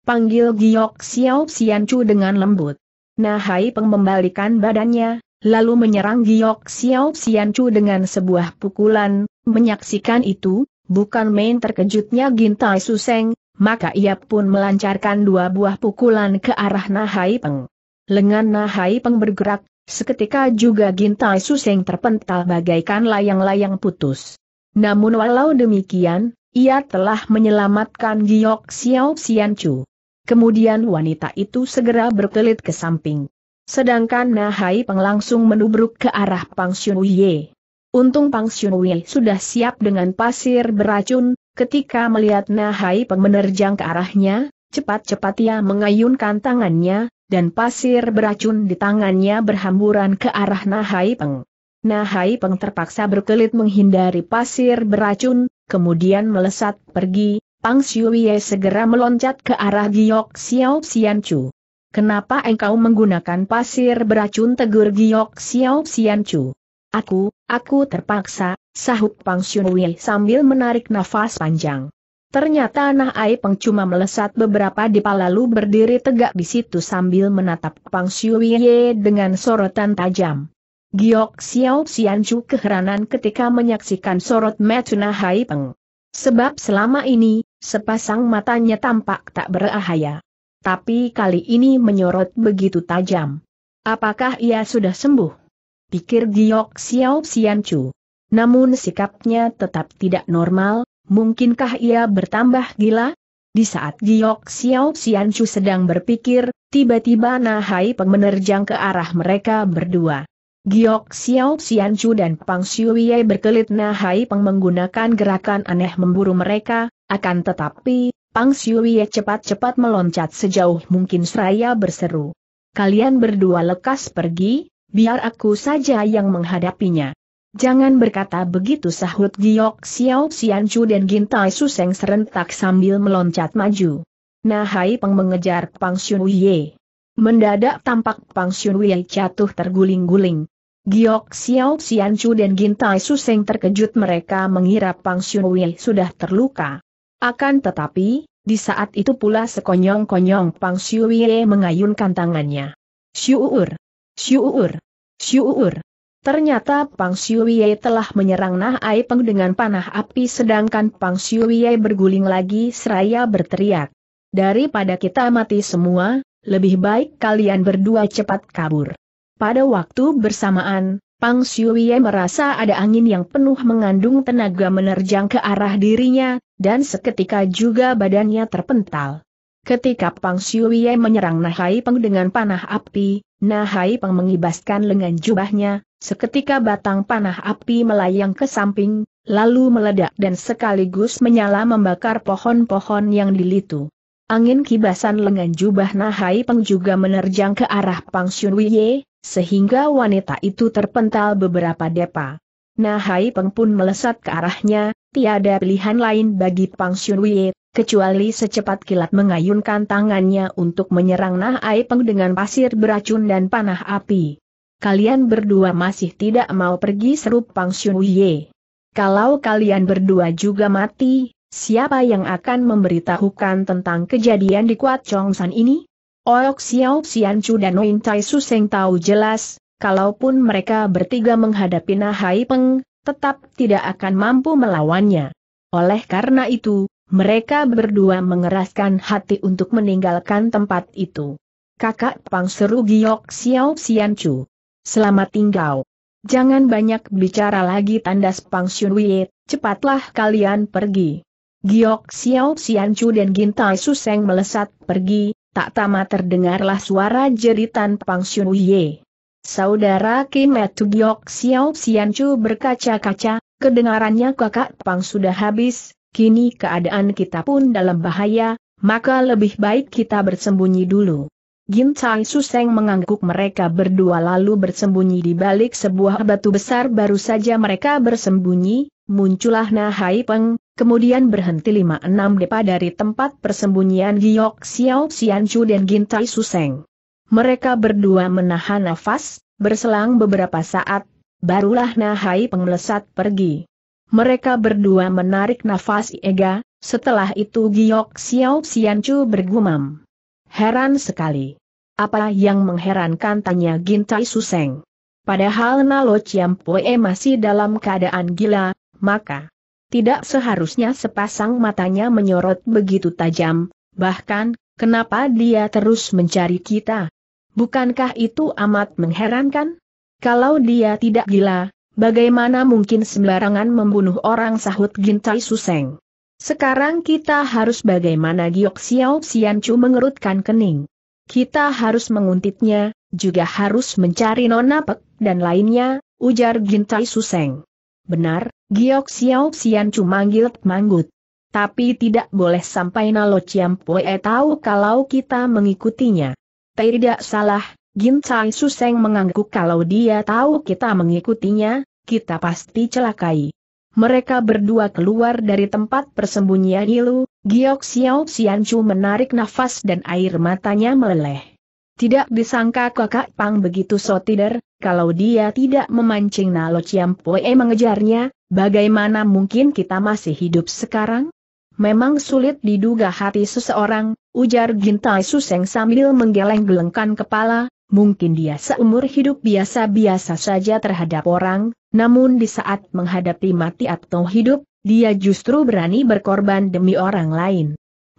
panggil Giok Xiao Xianchu dengan lembut. Nahai Peng membalikan badannya, lalu menyerang Giok Xiao Xianchu dengan sebuah pukulan, menyaksikan itu, bukan main terkejutnya Gin Tai Suseng, maka ia pun melancarkan dua buah pukulan ke arah Nahai Peng. Lengan Nahai Peng bergerak, seketika juga gintai suseng terpental bagaikan layang-layang putus. Namun walau demikian, ia telah menyelamatkan Giok Xiao Chu. Kemudian wanita itu segera berkelit ke samping. Sedangkan Nahai Peng langsung menubruk ke arah Pang Ye. Untung Pang Ye sudah siap dengan pasir beracun, Ketika melihat Nahai Peng menerjang ke arahnya, cepat-cepat ia mengayunkan tangannya, dan pasir beracun di tangannya berhamburan ke arah Nahai Peng. Nahai Peng terpaksa berkelit menghindari pasir beracun, kemudian melesat pergi, Pang Xiuye segera meloncat ke arah Giok Xiao Xian Chu. Kenapa engkau menggunakan pasir beracun tegur Giok Xiao Xian Chu? Aku, aku terpaksa, sahut Pang Xunwei sambil menarik nafas panjang. Ternyata Nah Peng cuma melesat beberapa depa lalu berdiri tegak di situ sambil menatap Pang Xunwei dengan sorotan tajam. Giok Xiao Xianchu keheranan ketika menyaksikan sorot mata Nah Peng. Sebab selama ini, sepasang matanya tampak tak berahaya. Tapi kali ini menyorot begitu tajam. Apakah ia sudah sembuh? pikir Giok Xiao Xianchu. Namun sikapnya tetap tidak normal, mungkinkah ia bertambah gila? Di saat Giok Xiao Xianchu sedang berpikir, tiba-tiba Nahai Peng menerjang ke arah mereka berdua. Giok Xiao Xianchu dan Pang Xiuye berkelit Nahai Peng menggunakan gerakan aneh memburu mereka, akan tetapi, Pang Xiuye cepat-cepat meloncat sejauh mungkin seraya berseru. Kalian berdua lekas pergi, biar aku saja yang menghadapinya. Jangan berkata begitu sahut Giok Xiao Xianchu dan Gintai Suseng serentak sambil meloncat maju. Nah Hai Peng mengejar Pang Xunwei Mendadak tampak Pang Xunwei jatuh terguling-guling. Giok Xiao Xianchu dan Gintai Suseng terkejut mereka mengira Pang Xunwei sudah terluka. Akan tetapi, di saat itu pula sekonyong-konyong Pang Xunwei mengayunkan tangannya. Syuur! Syuur. Syuur. Ternyata Pang Siuye telah menyerang Nah Aipeng dengan panah api sedangkan Pang Siuye berguling lagi seraya berteriak. Daripada kita mati semua, lebih baik kalian berdua cepat kabur. Pada waktu bersamaan, Pang Siuye merasa ada angin yang penuh mengandung tenaga menerjang ke arah dirinya, dan seketika juga badannya terpental. Ketika Pang Siuye menyerang Nahai Peng dengan panah api, Nahai Peng mengibaskan lengan jubahnya, seketika batang panah api melayang ke samping, lalu meledak dan sekaligus menyala membakar pohon-pohon yang dilitu. Angin kibasan lengan jubah Nahai Peng juga menerjang ke arah Pang Siuye, sehingga wanita itu terpental beberapa depa. Nahai Peng pun melesat ke arahnya, tiada pilihan lain bagi Pang Xunwei, kecuali secepat kilat mengayunkan tangannya untuk menyerang Nah Aipeng dengan pasir beracun dan panah api. Kalian berdua masih tidak mau pergi seru Pang Xunwei. Kalau kalian berdua juga mati, siapa yang akan memberitahukan tentang kejadian di Kuat Chongsan ini? Oyok Xiao Xian Chu dan Oin Tai Su Seng tahu jelas, kalaupun mereka bertiga menghadapi Nah Aipeng, tetap tidak akan mampu melawannya. Oleh karena itu, mereka berdua mengeraskan hati untuk meninggalkan tempat itu. Kakak Pang seru Giok Xiao Xian Selamat tinggal. Jangan banyak bicara lagi tandas Pang Xunwei, cepatlah kalian pergi. Giok Xiao Xian dan Gintai Suseng melesat pergi, tak tama terdengarlah suara jeritan Pang Xunwei. Saudara Kim Giok Xiao Xianchu berkaca-kaca, kedengarannya kakak Pang sudah habis, kini keadaan kita pun dalam bahaya, maka lebih baik kita bersembunyi dulu. Gin Suseng mengangguk mereka berdua lalu bersembunyi di balik sebuah batu besar baru saja mereka bersembunyi, muncullah Na Hai Peng, kemudian berhenti 5-6 depa dari tempat persembunyian Giok Xiao Xianchu dan Gin Suseng. Mereka berdua menahan nafas, berselang beberapa saat, barulah Nahai penglesat pergi. Mereka berdua menarik nafas Ega, setelah itu Giok Xiao Xianchu bergumam. Heran sekali. Apa yang mengherankan tanya Gintai Suseng. Padahal Nalo Chiampoe masih dalam keadaan gila, maka tidak seharusnya sepasang matanya menyorot begitu tajam, bahkan, kenapa dia terus mencari kita, Bukankah itu amat mengherankan? Kalau dia tidak gila, bagaimana mungkin sembarangan membunuh orang sahut Gintai Suseng? Sekarang kita harus bagaimana Giok Xiao Xianchu mengerutkan kening. Kita harus menguntitnya, juga harus mencari Nona Pek, dan lainnya, ujar Gintai Suseng. Benar, Giok Xiao Xianchu manggil manggut. Tapi tidak boleh sampai Nalo Ciampue tahu kalau kita mengikutinya. Tidak salah, Gincai Suseng mengangguk kalau dia tahu kita mengikutinya, kita pasti celakai. Mereka berdua keluar dari tempat persembunyian Ilu, Giok Xiao Xianchu menarik nafas dan air matanya meleleh. Tidak disangka kakak Pang begitu sotider, kalau dia tidak memancing Nalo Poe mengejarnya, bagaimana mungkin kita masih hidup sekarang? Memang sulit diduga hati seseorang, ujar Gintai Suseng sambil menggeleng-gelengkan kepala, mungkin dia seumur hidup biasa-biasa saja terhadap orang, namun di saat menghadapi mati atau hidup, dia justru berani berkorban demi orang lain.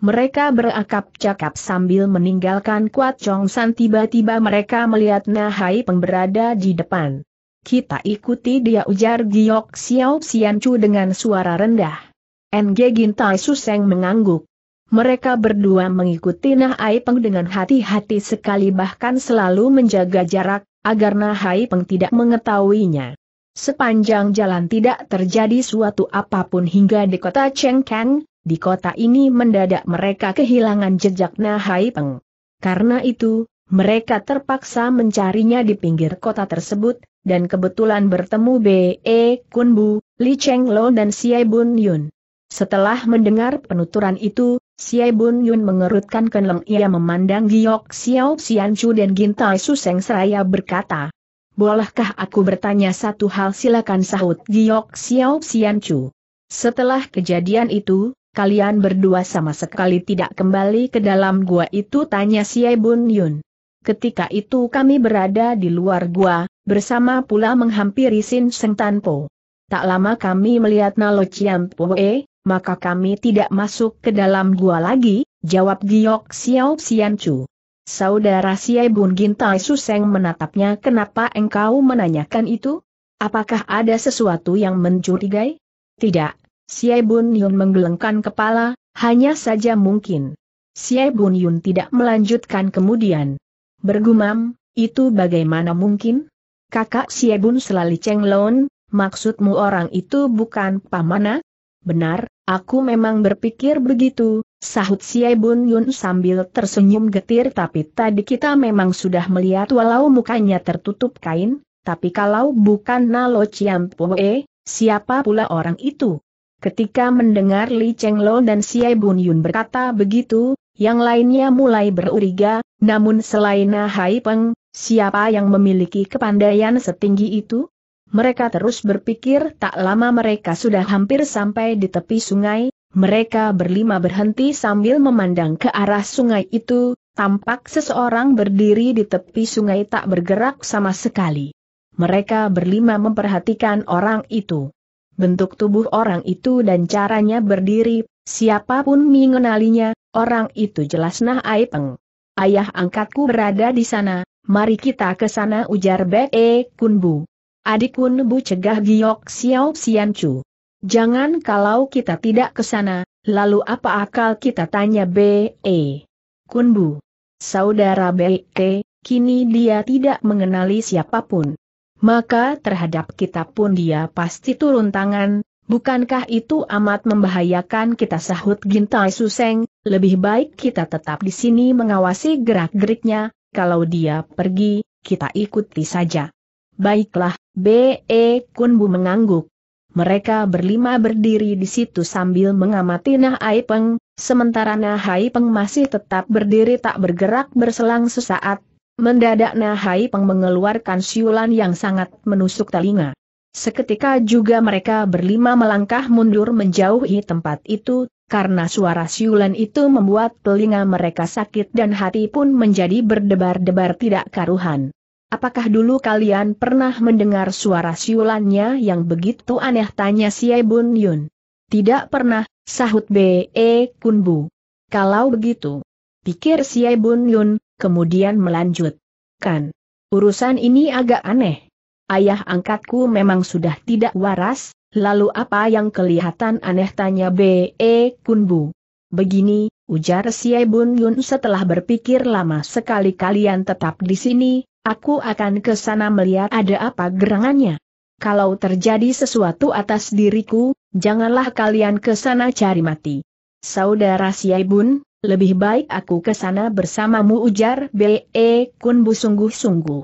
Mereka berakap cakap sambil meninggalkan Kuat Chong San tiba-tiba mereka melihat Nahai Peng berada di depan. Kita ikuti dia ujar Giok Xiao Xianchu dengan suara rendah. NG Gintai Suseng mengangguk mereka berdua mengikuti Nahai Peng dengan hati-hati sekali bahkan selalu menjaga jarak, agar Nahai Peng tidak mengetahuinya. Sepanjang jalan tidak terjadi suatu apapun hingga di kota Chengkang, di kota ini mendadak mereka kehilangan jejak Nahai Peng. Karena itu, mereka terpaksa mencarinya di pinggir kota tersebut, dan kebetulan bertemu B.E. Kunbu, Li Cheng Lo dan Xie Bun Yun. Setelah mendengar penuturan itu, Xie Bun Yun mengerutkan kenleng ia memandang Giok Xiao Xianchu dan Gintai Suseng seraya berkata. Bolehkah aku bertanya satu hal silakan sahut Giok Xiao Xianchu. Setelah kejadian itu, kalian berdua sama sekali tidak kembali ke dalam gua itu tanya Xie Bun Yun. Ketika itu kami berada di luar gua, bersama pula menghampiri Sin Seng Tanpo. Tak lama kami melihat Nalo Chiam Poe, maka kami tidak masuk ke dalam gua lagi, jawab Giok Xiao Xianchu. Saudara Siai Bun Gintai Suseng menatapnya kenapa engkau menanyakan itu? Apakah ada sesuatu yang mencurigai? Tidak, Siai Bun Yun menggelengkan kepala, hanya saja mungkin. Siai Bun Yun tidak melanjutkan kemudian. Bergumam, itu bagaimana mungkin? Kakak Bun selalu cenglon, maksudmu orang itu bukan pamana? Benar, Aku memang berpikir begitu, sahut Siai Bun Yun sambil tersenyum getir tapi tadi kita memang sudah melihat walau mukanya tertutup kain, tapi kalau bukan Nalo Ciampoe, siapa pula orang itu? Ketika mendengar Li Cheng Lo dan Siai Bun Yun berkata begitu, yang lainnya mulai beruriga, namun selain Hai Peng, siapa yang memiliki kepandaian setinggi itu? Mereka terus berpikir tak lama mereka sudah hampir sampai di tepi sungai, mereka berlima berhenti sambil memandang ke arah sungai itu, tampak seseorang berdiri di tepi sungai tak bergerak sama sekali. Mereka berlima memperhatikan orang itu. Bentuk tubuh orang itu dan caranya berdiri, siapapun mengenalinya, orang itu jelas nah Aipeng. Ayah angkatku berada di sana, mari kita ke sana ujar Be e Kunbu adikku bu cegah giok Xiao Xianchu. Jangan kalau kita tidak ke sana, lalu apa akal kita tanya B.E. Kunbu. Saudara B.E., kini dia tidak mengenali siapapun. Maka terhadap kita pun dia pasti turun tangan, bukankah itu amat membahayakan kita sahut Gintai Suseng, lebih baik kita tetap di sini mengawasi gerak-geriknya, kalau dia pergi, kita ikuti saja. Baiklah, B.E. Kunbu mengangguk. Mereka berlima berdiri di situ sambil mengamati Nah Peng, sementara Nah Peng masih tetap berdiri tak bergerak berselang sesaat. Mendadak Nah Peng mengeluarkan siulan yang sangat menusuk telinga. Seketika juga mereka berlima melangkah mundur menjauhi tempat itu, karena suara siulan itu membuat telinga mereka sakit dan hati pun menjadi berdebar-debar tidak karuhan. Apakah dulu kalian pernah mendengar suara siulannya yang begitu aneh tanya si Bun Yun? Tidak pernah, sahut B.E. Kunbu. Kalau begitu, pikir si Bun Yun, kemudian melanjut. Kan, urusan ini agak aneh. Ayah angkatku memang sudah tidak waras, lalu apa yang kelihatan aneh tanya B.E. Kunbu. Begini, ujar si Bun Yun setelah berpikir lama sekali kalian tetap di sini, Aku akan ke sana melihat ada apa gerangannya. Kalau terjadi sesuatu atas diriku, janganlah kalian ke sana cari mati. Saudara Siaibun, lebih baik aku ke sana bersamamu ujar B.E. E Kunbu sungguh-sungguh.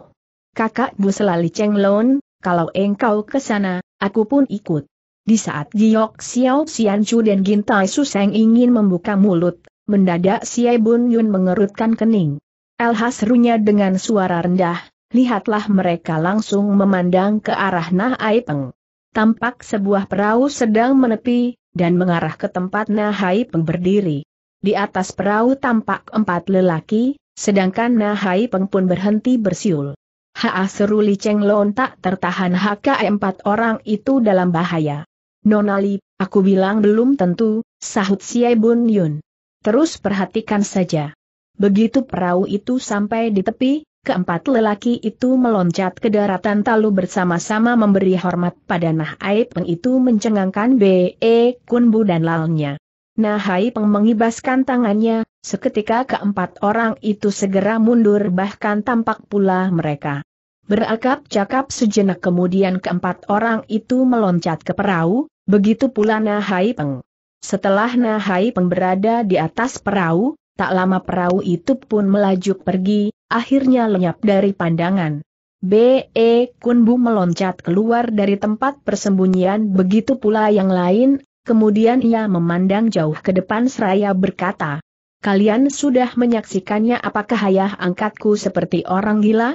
Kakak Bu Selali Chenglon, kalau engkau ke sana, aku pun ikut. Di saat Giok Xiao Xianchu dan Gintai Suseng ingin membuka mulut, mendadak Siaibun Yun mengerutkan kening. LH serunya dengan suara rendah, lihatlah mereka langsung memandang ke arah Nahai Peng. Tampak sebuah perahu sedang menepi, dan mengarah ke tempat Nahai Peng berdiri. Di atas perahu tampak empat lelaki, sedangkan Nahai Peng pun berhenti bersiul. Haa seru Li Cheng Lon tak tertahan HK empat orang itu dalam bahaya. Nonali, aku bilang belum tentu, sahut Siai Bun Yun. Terus perhatikan saja. Begitu perahu itu sampai di tepi, keempat lelaki itu meloncat ke daratan talu bersama-sama memberi hormat pada Nah Aipeng itu mencengangkan B.E. Kunbu dan lalnya. Nah Aipeng mengibaskan tangannya, seketika keempat orang itu segera mundur bahkan tampak pula mereka. Berakap cakap sejenak kemudian keempat orang itu meloncat ke perahu, begitu pula Nah Aipeng. Setelah Nah Aipeng berada di atas perahu, Tak lama perahu itu pun melaju pergi, akhirnya lenyap dari pandangan. B.E. Kunbu meloncat keluar dari tempat persembunyian begitu pula yang lain, kemudian ia memandang jauh ke depan seraya berkata, Kalian sudah menyaksikannya apakah ayah angkatku seperti orang gila?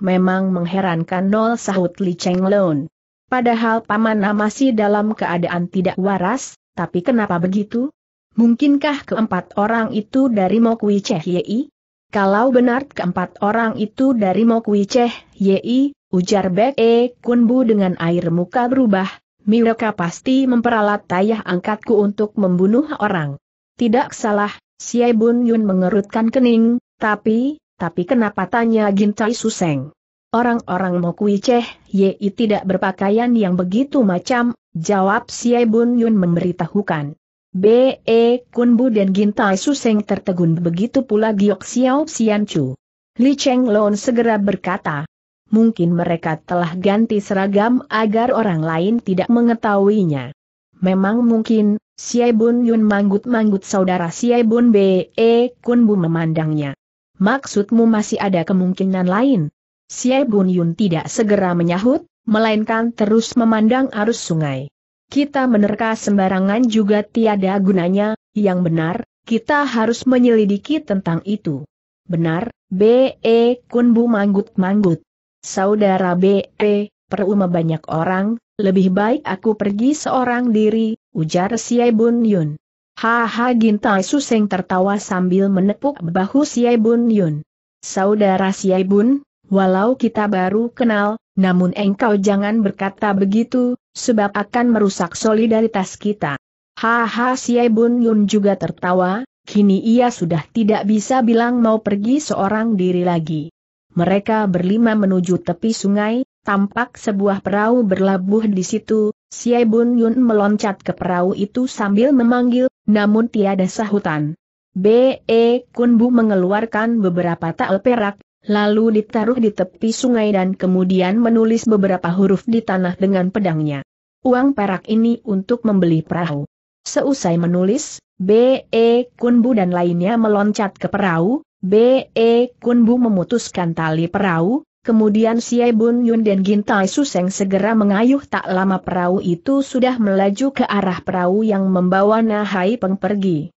Memang mengherankan nol sahut Li Cheng Lon. Padahal paman masih dalam keadaan tidak waras, tapi kenapa begitu? Mungkinkah keempat orang itu dari Mokwi Cheh Yei? Kalau benar keempat orang itu dari Mokwi Cheh Yei, ujar Bek E Kunbu dengan air muka berubah, mereka pasti memperalat tayah angkatku untuk membunuh orang. Tidak salah, Siai Bun Yun mengerutkan kening, tapi, tapi kenapa tanya Gintai Suseng? Orang-orang Mokwi Cheh Yei tidak berpakaian yang begitu macam, jawab Siai Bun Yun memberitahukan. B.E. Kunbu dan Gintai Suseng tertegun begitu pula Giok Xiao Xianchu. Li Cheng Lon segera berkata, mungkin mereka telah ganti seragam agar orang lain tidak mengetahuinya. Memang mungkin, Siai Bun Yun manggut-manggut saudara Siai Bun B.E. Kunbu memandangnya. Maksudmu masih ada kemungkinan lain? Siai Bun Yun tidak segera menyahut, melainkan terus memandang arus sungai kita menerka sembarangan juga tiada gunanya, yang benar, kita harus menyelidiki tentang itu. Benar, B.E. Kunbu manggut-manggut. Saudara B.E., perumah banyak orang, lebih baik aku pergi seorang diri, ujar Siai Bun Yun. Haha Gintai Suseng tertawa sambil menepuk bahu Siai Bun Yun. Saudara Siai Bun, walau kita baru kenal, namun engkau jangan berkata begitu, sebab akan merusak solidaritas kita. Haha si Bun Yun juga tertawa, kini ia sudah tidak bisa bilang mau pergi seorang diri lagi. Mereka berlima menuju tepi sungai, tampak sebuah perahu berlabuh di situ, si Bun Yun meloncat ke perahu itu sambil memanggil, namun tiada sahutan. B.E. E Kunbu mengeluarkan beberapa tael perak, lalu ditaruh di tepi sungai dan kemudian menulis beberapa huruf di tanah dengan pedangnya. Uang perak ini untuk membeli perahu. Seusai menulis, B.E. Kunbu dan lainnya meloncat ke perahu, B.E. Kunbu memutuskan tali perahu, kemudian Siai Bun Yun dan Gintai Suseng segera mengayuh tak lama perahu itu sudah melaju ke arah perahu yang membawa Nahai Peng pergi.